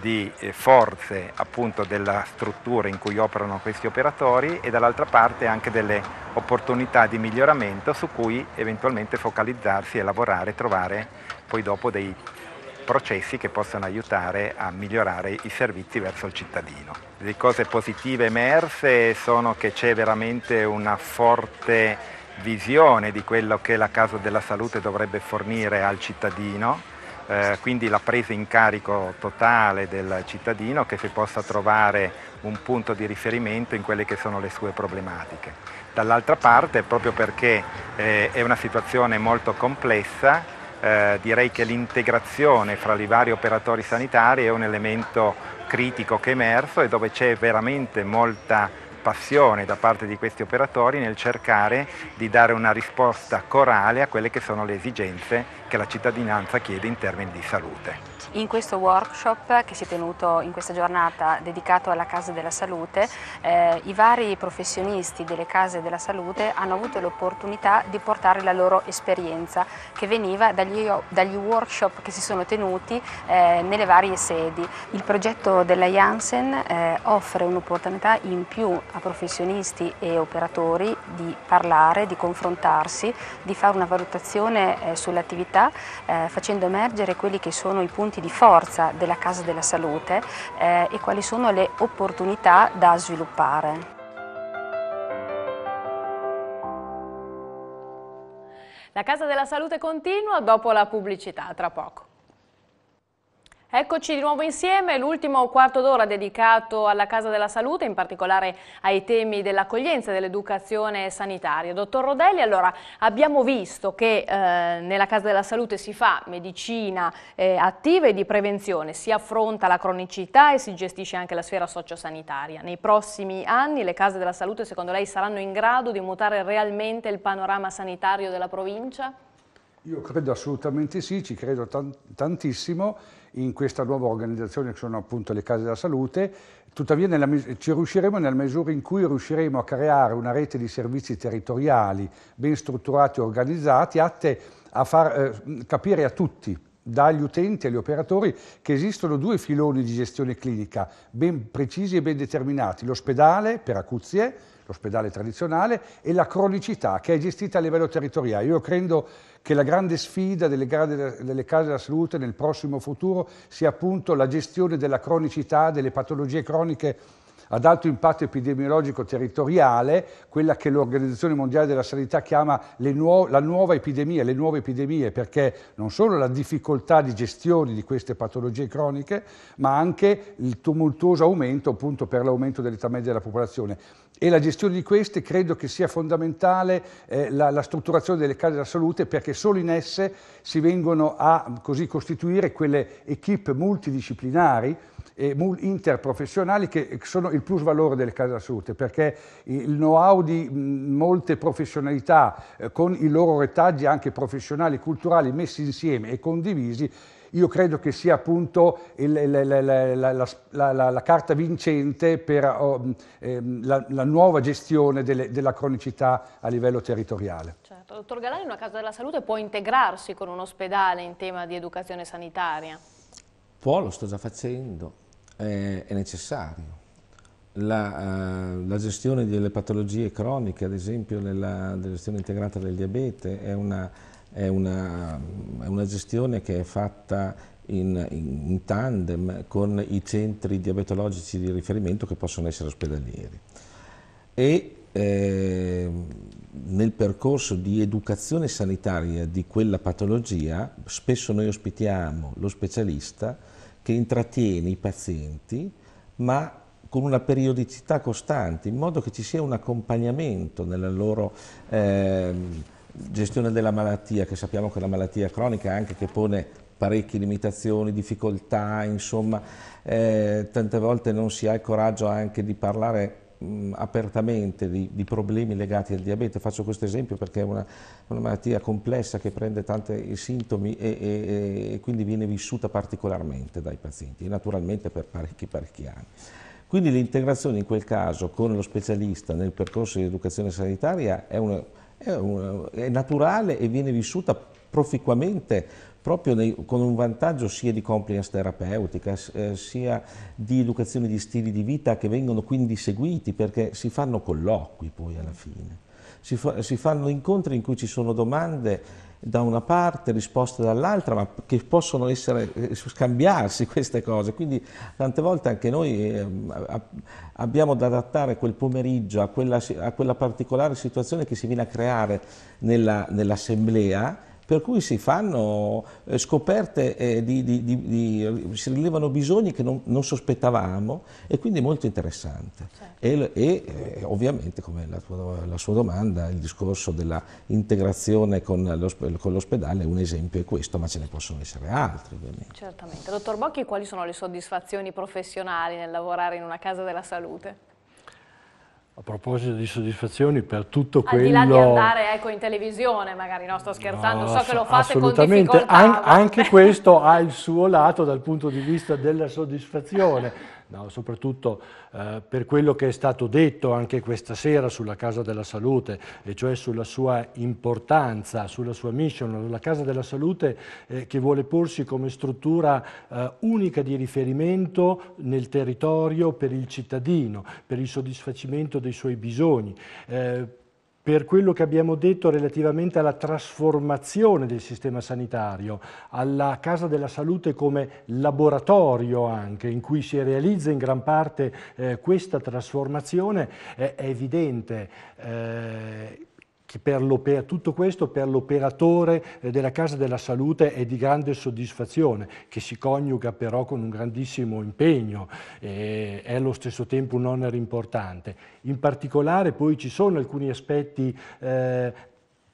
di eh, forze appunto della struttura in cui operano questi operatori e dall'altra parte anche delle opportunità di miglioramento su cui eventualmente focalizzarsi e lavorare e trovare poi dopo dei processi che possano aiutare a migliorare i servizi verso il cittadino. Le cose positive emerse sono che c'è veramente una forte visione di quello che la Casa della Salute dovrebbe fornire al cittadino, eh, quindi la presa in carico totale del cittadino che si possa trovare un punto di riferimento in quelle che sono le sue problematiche. Dall'altra parte, proprio perché eh, è una situazione molto complessa, eh, direi che l'integrazione fra i vari operatori sanitari è un elemento critico che è emerso e dove c'è veramente molta passione da parte di questi operatori nel cercare di dare una risposta corale a quelle che sono le esigenze che la cittadinanza chiede in termini di salute. In questo workshop che si è tenuto in questa giornata dedicato alla Casa della Salute, eh, i vari professionisti delle Case della Salute hanno avuto l'opportunità di portare la loro esperienza che veniva dagli, dagli workshop che si sono tenuti eh, nelle varie sedi. Il progetto della Janssen eh, offre un'opportunità in più a professionisti e operatori di parlare, di confrontarsi, di fare una valutazione eh, sull'attività eh, facendo emergere quelli che sono i punti di forza della Casa della Salute eh, e quali sono le opportunità da sviluppare. La Casa della Salute continua dopo la pubblicità, tra poco. Eccoci di nuovo insieme, l'ultimo quarto d'ora dedicato alla Casa della Salute, in particolare ai temi dell'accoglienza e dell'educazione sanitaria. Dottor Rodelli, allora abbiamo visto che eh, nella Casa della Salute si fa medicina eh, attiva e di prevenzione, si affronta la cronicità e si gestisce anche la sfera sociosanitaria. Nei prossimi anni le Case della Salute secondo lei saranno in grado di mutare realmente il panorama sanitario della provincia? Io credo assolutamente sì, ci credo tantissimo in questa nuova organizzazione che sono appunto le case della salute, tuttavia nella, ci riusciremo nella misura in cui riusciremo a creare una rete di servizi territoriali ben strutturati e organizzati, atte a far eh, capire a tutti dagli utenti agli operatori che esistono due filoni di gestione clinica ben precisi e ben determinati, l'ospedale per acuzie, l'ospedale tradizionale, e la cronicità che è gestita a livello territoriale. Io credo che la grande sfida delle, delle case della salute nel prossimo futuro sia appunto la gestione della cronicità, delle patologie croniche ad alto impatto epidemiologico territoriale, quella che l'Organizzazione Mondiale della Sanità chiama nuo la nuova epidemia, le nuove epidemie, perché non solo la difficoltà di gestione di queste patologie croniche, ma anche il tumultuoso aumento appunto per l'aumento dell'età media della popolazione e la gestione di queste credo che sia fondamentale eh, la, la, strutturazione delle case della salute perché solo in esse si vengono a così, costituire quelle equip multidisciplinari e interprofessionali che sono il plus valore delle case della salute perché il know-how di molte professionalità eh, con i loro retaggi anche professionali e culturali messi insieme e condivisi io credo che sia appunto il, la, la, la, la, carta vincente per oh, ehm, la, nuova gestione delle, della cronicità a livello territoriale. Certo. Dottor Galani, una casa della salute può integrarsi con un ospedale in tema di educazione sanitaria? Può, lo sto già facendo, è, è necessario. La, uh, la, gestione delle patologie croniche, ad esempio nella, della gestione integrata del diabete, è una è una, è una gestione che è fatta in, in, tandem con i centri diabetologici di riferimento che possono essere ospedalieri. E eh, nel percorso di educazione sanitaria di quella patologia spesso noi ospitiamo lo specialista che intrattiene i pazienti ma con una periodicità costante in modo che ci sia un accompagnamento nella loro eh, gestione della malattia, che sappiamo che la malattia cronica anche che pone parecchie limitazioni, difficoltà, insomma, eh, tante volte non si ha il coraggio anche di parlare mh, apertamente di, di, problemi legati al diabete. Faccio questo esempio perché è una, una malattia complessa che prende tanti eh, sintomi e, e, e, quindi viene vissuta particolarmente dai pazienti, naturalmente per parecchi, parecchi anni. Quindi l'integrazione in quel caso con lo specialista nel percorso di educazione sanitaria è una è, è naturale e viene vissuta proficuamente proprio nei, con un vantaggio sia di compliance terapeutica, eh, sia di educazione di stili di vita che vengono quindi seguiti perché si fanno colloqui poi alla fine, si, fa, si fanno incontri in cui ci sono domande da una parte, risposte dall'altra, ma che possono essere, eh, scambiarsi queste cose. Quindi tante volte anche noi eh, abbiamo da adattare quel pomeriggio a quella, a quella, particolare situazione che si viene a creare nell'assemblea per cui si fanno eh, scoperte, eh, di, di, di, si rilevano bisogni che non, non, sospettavamo e quindi molto interessante. Certo. E, e eh, ovviamente, come la, la, sua domanda, il discorso dell'integrazione con, l'ospedale è un esempio è questo, ma ce ne possono essere altri ovviamente. Certamente. Dottor Bocchi, quali sono le soddisfazioni professionali nel lavorare in una casa della salute? A proposito di soddisfazioni per tutto Al quello... Al di là di andare ecco, in televisione, magari no, sto scherzando, no, so che lo fate con assolutamente. An anche questo ha il suo lato dal punto di vista della soddisfazione no? soprattutto eh, per quello che è stato detto anche questa sera sulla Casa della Salute, e cioè sulla sua importanza, sulla sua mission, la Casa della Salute eh, che vuole porsi come struttura eh, unica di riferimento nel territorio per il cittadino, per il soddisfacimento dei suoi bisogni. Eh, per quello che abbiamo detto relativamente alla trasformazione del sistema sanitario, alla Casa della Salute come laboratorio anche, in cui si realizza in gran parte eh, questa trasformazione, eh, è evidente. Eh, tutto questo per l'operatore eh, della Casa della Salute è di grande soddisfazione, che si coniuga però con un grandissimo impegno, e eh, è allo stesso tempo un onere importante. In particolare poi ci sono alcuni aspetti eh,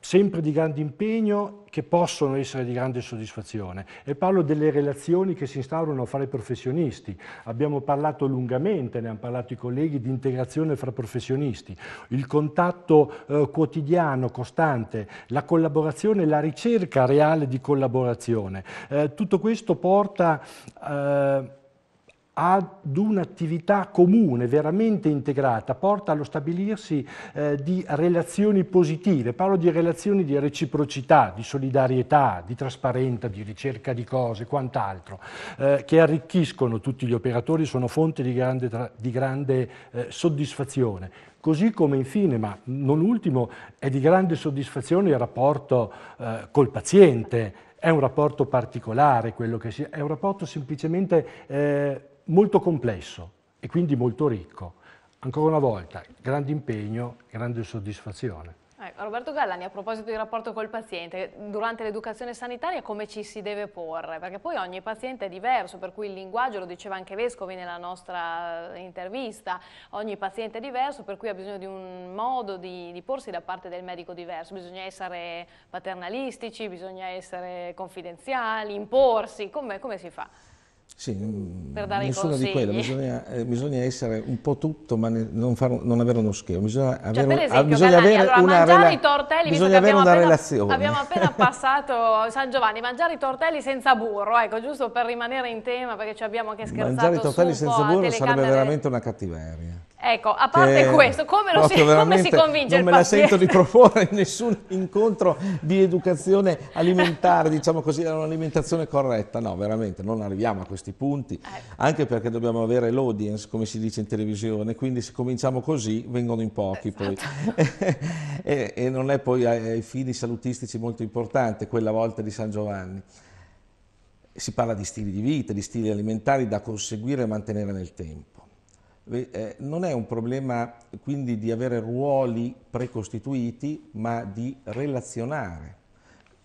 sempre di grande impegno, che possono essere di grande soddisfazione. E parlo delle relazioni che si instaurano fra i professionisti. Abbiamo parlato lungamente, ne hanno parlato i colleghi, di integrazione fra professionisti, il contatto eh, quotidiano, costante, la collaborazione, la ricerca reale di collaborazione. Eh, tutto questo porta... Eh, ad un'attività comune, veramente integrata, porta allo stabilirsi eh, di relazioni positive, parlo di relazioni di reciprocità, di solidarietà, di trasparenza, di ricerca di cose, quant'altro, eh, che arricchiscono tutti gli operatori, sono fonte di grande, di grande eh, soddisfazione. Così come infine, ma non ultimo, è di grande soddisfazione il rapporto eh, col paziente, è un rapporto particolare quello che si, è un rapporto semplicemente eh, molto complesso e quindi molto ricco. Ancora una volta, grande impegno, grande soddisfazione. Ecco, Roberto Gallani, a proposito di rapporto col paziente, durante l'educazione sanitaria come ci si deve porre? Perché poi ogni paziente è diverso, per cui il linguaggio, lo diceva anche Vescovi nella nostra intervista, ogni paziente è diverso, per cui ha bisogno di un modo di, di porsi da parte del medico diverso. Bisogna essere paternalistici, bisogna essere confidenziali, imporsi, come, come si fa? Sì, mm, per dare nessuna di quelle, bisogna, eh, bisogna, essere un po' tutto ma ne, non, far, non, avere uno schermo. bisogna cioè, avere, cioè, esempio, bisogna Galani, avere allora, una, rela tortelli, bisogna avere una appena, relazione. Abbiamo appena [LAUGHS] passato San Giovanni, mangiare i tortelli senza burro, ecco, giusto per rimanere in tema perché ci abbiamo anche scherzato Mangiare i tortelli senza burro sarebbe veramente una cattiveria. Ecco, a parte questo, come, si, come si convince non il Non me la sento di proporre nessun incontro di educazione alimentare, diciamo così, da un'alimentazione corretta. No, veramente, non arriviamo a questi punti, ecco. anche perché dobbiamo avere l'audience, come si dice in televisione, quindi se cominciamo così vengono in pochi esatto. poi. [LAUGHS] e, e non è poi ai fini salutistici molto importante quella volta di San Giovanni si parla di stili di vita, di stili alimentari da conseguire e mantenere nel tempo. Eh, non è un problema quindi di avere ruoli precostituiti, ma di relazionare,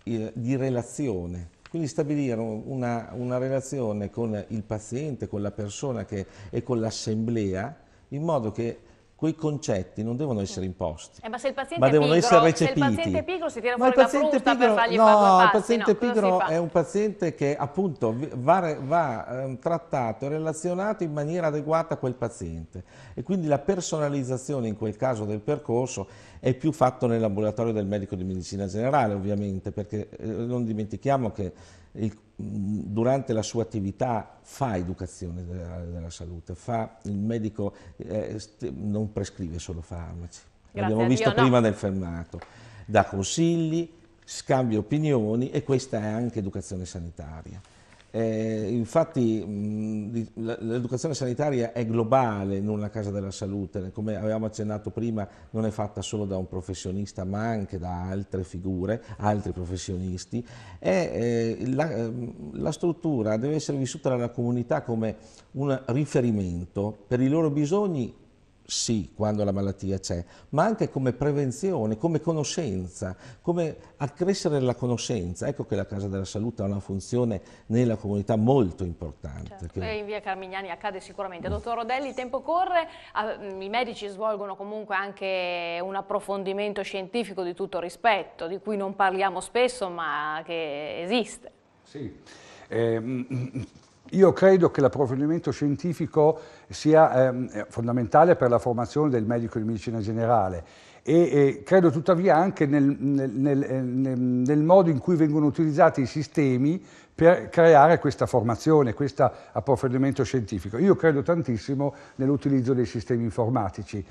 di relazione. Quindi stabilire una, una relazione con il paziente, con la persona che, e con l'assemblea, in modo che quei concetti non devono essere imposti, eh, ma, se il ma devono pigro, essere recepiti. Se il paziente pigro si tira ma fuori la frusta pigro, per fargli no, fare due passi, il paziente no, pigro è un paziente che appunto va, va eh, trattato e relazionato in maniera adeguata a quel paziente e quindi la personalizzazione in quel caso del percorso è più fatto nel laboratorio del medico di medicina generale ovviamente perché eh, non dimentichiamo che il durante la sua attività fa educazione della, della salute, fa, il medico eh, non prescrive solo farmaci, l'abbiamo visto Dio, prima no. del fermato, dà consigli, scambia opinioni e questa è anche educazione sanitaria. Eh, infatti l'educazione sanitaria è globale in una casa della salute, come avevamo accennato prima non è fatta solo da un professionista ma anche da altre figure, altri professionisti e eh, la, la, struttura deve essere vissuta dalla comunità come un riferimento per i loro bisogni sì, quando la malattia c'è, ma anche come prevenzione, come conoscenza, come accrescere la conoscenza. Ecco che la Casa della Salute ha una funzione nella comunità molto importante. Certo. Che... E in via Carmignani accade sicuramente. Mm. Dottor Rodelli, il tempo corre, ah, i medici svolgono comunque anche un approfondimento scientifico di tutto rispetto, di cui non parliamo spesso ma che esiste. Sì. Eh, io credo che l'approfondimento scientifico sia ehm, eh, fondamentale per la formazione del medico di medicina generale e, e credo tuttavia anche nel, nel, eh, nel, nel, modo in cui vengono utilizzati i sistemi per creare questa formazione, questo approfondimento scientifico. Io credo tantissimo nell'utilizzo dei sistemi informatici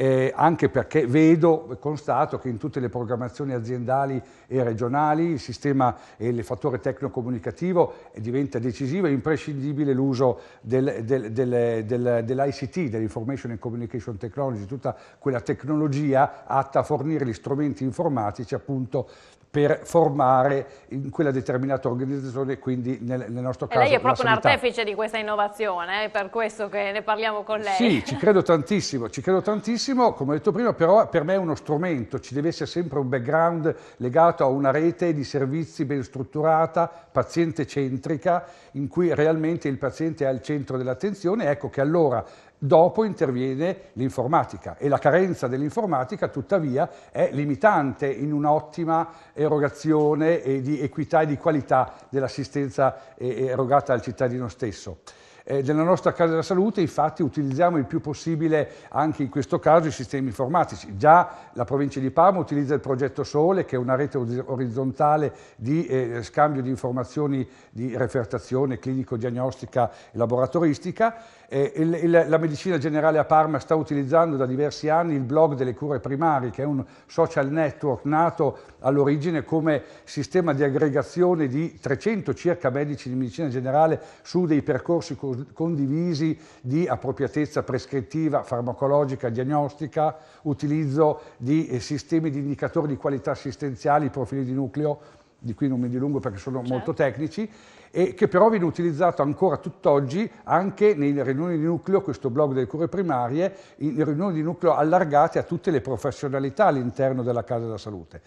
eh, anche perché vedo, e constato che in tutte le programmazioni aziendali e regionali il sistema e il fattore tecnico-comunicativo diventa decisivo e imprescindibile l'uso del, del, del, dell'ICT, dell'Information and Communication Technology, tutta quella tecnologia atta a fornire gli strumenti informatici appunto per formare in quella determinata organizzazione, quindi nel, nel nostro caso. E lei è proprio un artefice di questa innovazione, è per questo che ne parliamo con lei. Sì, ci credo [LAUGHS] tantissimo, ci credo tantissimo, come ho detto prima, però per me è uno strumento, ci deve essere sempre un background legato a una rete di servizi ben strutturata, paziente centrica, in cui realmente il paziente è al centro dell'attenzione, ecco che allora Dopo interviene l'informatica e la carenza dell'informatica tuttavia è limitante in un'ottima erogazione e di equità e di qualità dell'assistenza eh, erogata al cittadino stesso eh, della nostra casa della salute, infatti utilizziamo il più possibile anche in questo caso i sistemi informatici. Già la provincia di Parma utilizza il progetto Sole, che è una rete orizzontale di eh, scambio di informazioni di refertazione clinico-diagnostica e laboratoristica. Eh, il, il, la medicina generale a Parma sta utilizzando da diversi anni il blog delle cure primarie, che è un social network nato all'origine come sistema di aggregazione di 300 circa medici di medicina generale su dei percorsi curativi condivisi di appropriatezza prescrittiva, farmacologica, diagnostica, utilizzo di eh, sistemi di indicatori di qualità assistenziali, profili di nucleo, di cui non mi dilungo perché sono certo. molto tecnici, e che però viene utilizzato ancora tutt'oggi anche nelle riunioni di nucleo, questo blog delle cure primarie, in riunioni di nucleo allargate a tutte le professionalità all'interno della Casa della Salute.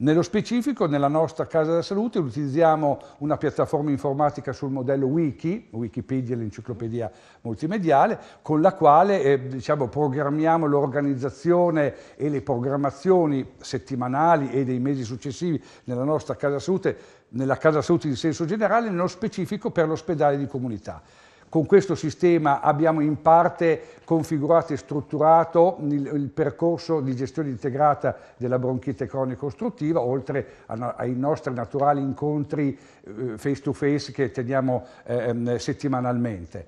Nello specifico, nella nostra Casa della Salute utilizziamo una piattaforma informatica sul modello Wiki, Wikipedia l'enciclopedia multimediale, con la quale eh, diciamo, programmiamo l'organizzazione e le programmazioni settimanali e dei mesi successivi nella nostra Casa Salute, nella Casa Salute in senso generale, nello specifico per l'ospedale di comunità. Con questo sistema abbiamo in parte configurato e strutturato il, il percorso di gestione integrata della bronchite cronico-ostruttiva, oltre a, ai nostri naturali incontri eh, face to face che teniamo ehm, settimanalmente.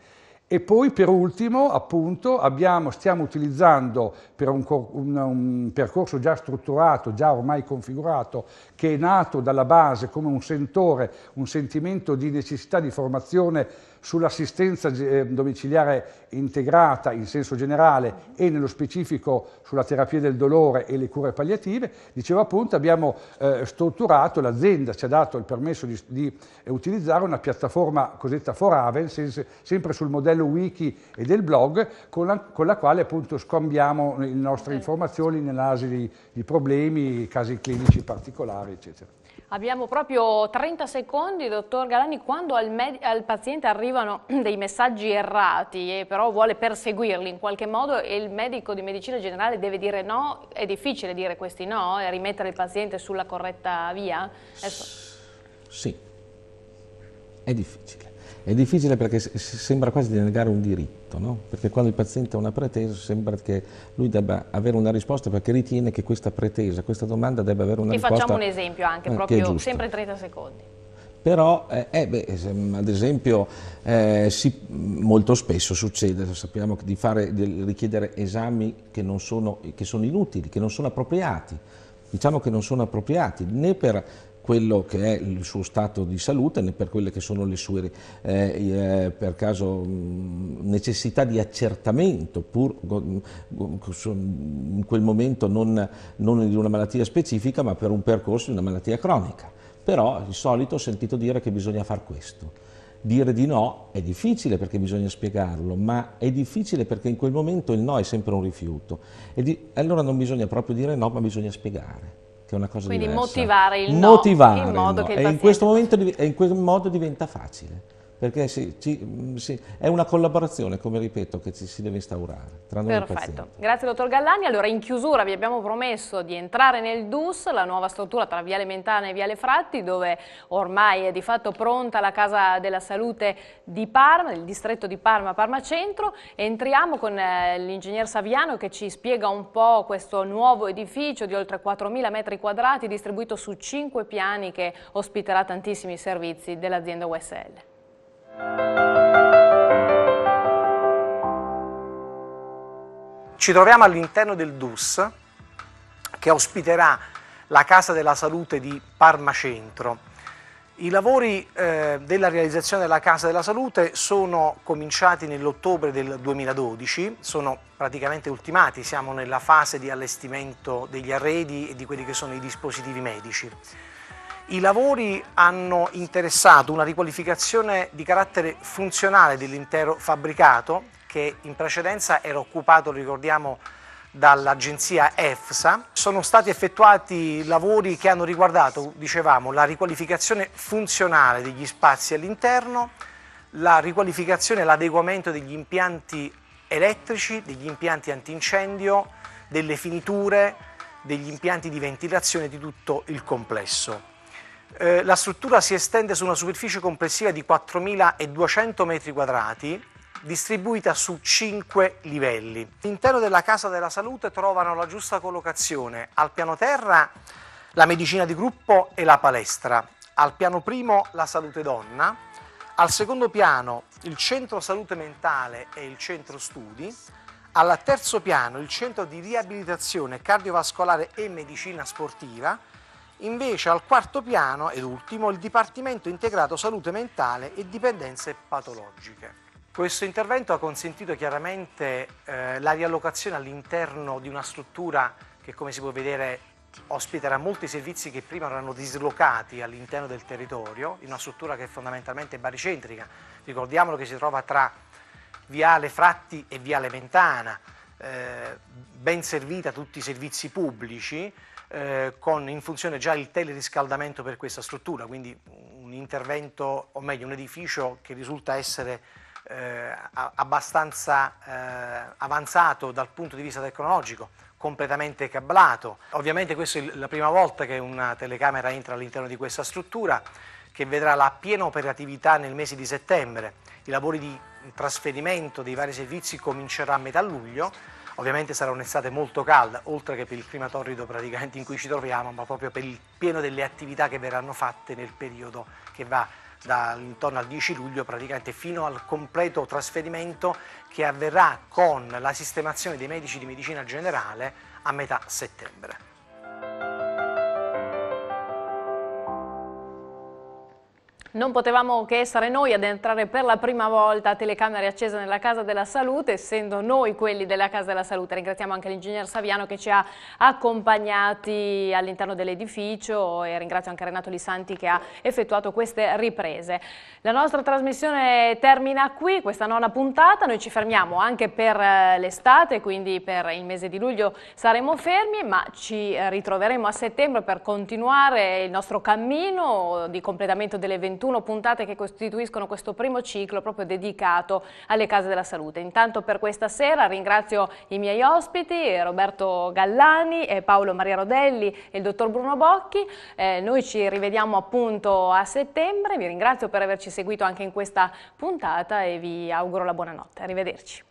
E poi per ultimo, appunto, abbiamo, stiamo utilizzando per un, un, un, percorso già strutturato, già ormai configurato, che è nato dalla base come un sentore, un sentimento di necessità di formazione sull'assistenza eh, domiciliare integrata in senso generale e nello specifico sulla terapia del dolore e le cure palliative, dicevo appunto abbiamo eh, strutturato, l'azienda ci ha dato il permesso di, di utilizzare una piattaforma cosiddetta Foravel, senso, sempre sul modello wiki e del blog, con la, con la quale appunto scambiamo le nostre informazioni nell'asi di, di problemi, casi clinici particolari grave, eccetera. Abbiamo proprio 30 secondi, dottor Galani, quando al, al paziente arrivano [CLEARS THROAT] dei messaggi errati e però vuole perseguirli in qualche modo e il medico di medicina generale deve dire no, è difficile dire questi no e rimettere il paziente sulla corretta via? Adesso... Sì, è difficile. È difficile perché sembra quasi di negare un diritto corretto, no? perché quando il paziente ha una pretesa sembra che lui debba avere una risposta perché ritiene che questa pretesa, questa domanda debba avere una e risposta. E facciamo un esempio anche, eh, proprio sempre 30 secondi. Però, eh, eh, beh, mm, ad esempio, eh, si, mm, molto spesso succede, sappiamo, di, fare, di richiedere esami che, sono, che sono inutili, che non sono appropriati, diciamo che non sono appropriati né per quello che è il suo stato di salute né per quelle che sono le sue eh, eh per caso mm, necessità di accertamento pur in quel momento non, non di una malattia specifica ma per un percorso di una malattia cronica però di solito ho sentito dire che bisogna fare questo dire di no è difficile perché bisogna spiegarlo, ma è difficile perché in quel momento il no è sempre un rifiuto. E di, allora non bisogna proprio dire no, ma bisogna spiegare che è una cosa Quindi diversa. Quindi motivare il motivare no, in modo no. che il paziente... in questo momento e in quel modo diventa facile perché si, ci, mm, si, è una collaborazione, come ripeto, che ci, si deve instaurare tra noi Perfetto. e il Grazie dottor Gallani. Allora in chiusura vi abbiamo promesso di entrare nel DUS, la nuova struttura tra Viale Mentana e Viale Fratti, dove ormai è di fatto pronta la Casa della Salute di Parma, il distretto di Parma, Parma Centro. Entriamo con eh, l'ingegner Saviano che ci spiega un po' questo nuovo edificio di oltre 4.000 metri quadrati distribuito su 5 piani che ospiterà tantissimi servizi dell'azienda USL. Ci troviamo all'interno del DUS che ospiterà la Casa della Salute di Parma Centro. I lavori eh, della realizzazione della Casa della Salute sono cominciati nell'ottobre del 2012, sono praticamente ultimati, siamo nella fase di allestimento degli arredi e di quelli che sono i dispositivi medici. I lavori hanno interessato una riqualificazione di carattere funzionale dell'intero fabbricato che in precedenza era occupato, ricordiamo, dall'agenzia EFSA. Sono stati effettuati lavori che hanno riguardato, dicevamo, la riqualificazione funzionale degli spazi all'interno, la riqualificazione e l'adeguamento degli impianti elettrici, degli impianti antincendio, delle finiture, degli impianti di ventilazione di tutto il complesso. Eh, la struttura si estende su una superficie complessiva di 4.200 metri quadrati, distribuita su 5 livelli. All'interno della Casa della Salute trovano la giusta collocazione al piano terra la medicina di gruppo e la palestra, al piano primo la salute donna, al secondo piano il centro salute mentale e il centro studi, al terzo piano il centro di riabilitazione cardiovascolare e medicina sportiva, Invece al quarto piano ed ultimo il Dipartimento Integrato Salute Mentale e Dipendenze Patologiche. Questo intervento ha consentito chiaramente eh, la riallocazione all'interno di una struttura che come si può vedere ospiterà molti servizi che prima erano dislocati all'interno del territorio, in una struttura che è fondamentalmente baricentrica. Ricordiamolo che si trova tra Viale Fratti e Viale Mentana, eh, ben servita tutti i servizi pubblici, eh, con in funzione già il teleriscaldamento per questa struttura, quindi un intervento, o meglio un edificio che risulta essere eh, abbastanza eh, avanzato dal punto di vista tecnologico, completamente cablato. Ovviamente questa è la prima volta che una telecamera entra all'interno di questa struttura che vedrà la piena operatività nel mese di settembre. I lavori di trasferimento dei vari servizi cominceranno a metà luglio Ovviamente sarà un'estate molto calda, oltre che per il clima torrido praticamente in cui ci troviamo, ma proprio per il pieno delle attività che verranno fatte nel periodo che va da intorno al 10 luglio praticamente fino al completo trasferimento che avverrà con la sistemazione dei medici di medicina generale a metà settembre. Non potevamo che essere noi ad entrare per la prima volta a telecamere accese nella Casa della Salute, essendo noi quelli della Casa della Salute. Ringraziamo anche l'ingegner Saviano che ci ha accompagnati all'interno dell'edificio e ringrazio anche Renato Lisanti che ha effettuato queste riprese. La nostra trasmissione termina qui, questa nona puntata. Noi ci fermiamo anche per eh, l'estate, quindi per il mese di luglio saremo fermi, ma ci ritroveremo a settembre per continuare il nostro cammino di completamento delle 21 21 puntate che costituiscono questo primo ciclo proprio dedicato alle case della salute. Intanto per questa sera ringrazio i miei ospiti, Roberto Gallani, Paolo Maria Rodelli e il dottor Bruno Bocchi. Eh, noi ci rivediamo appunto a settembre, vi ringrazio per averci seguito anche in questa puntata e vi auguro la buonanotte. Arrivederci.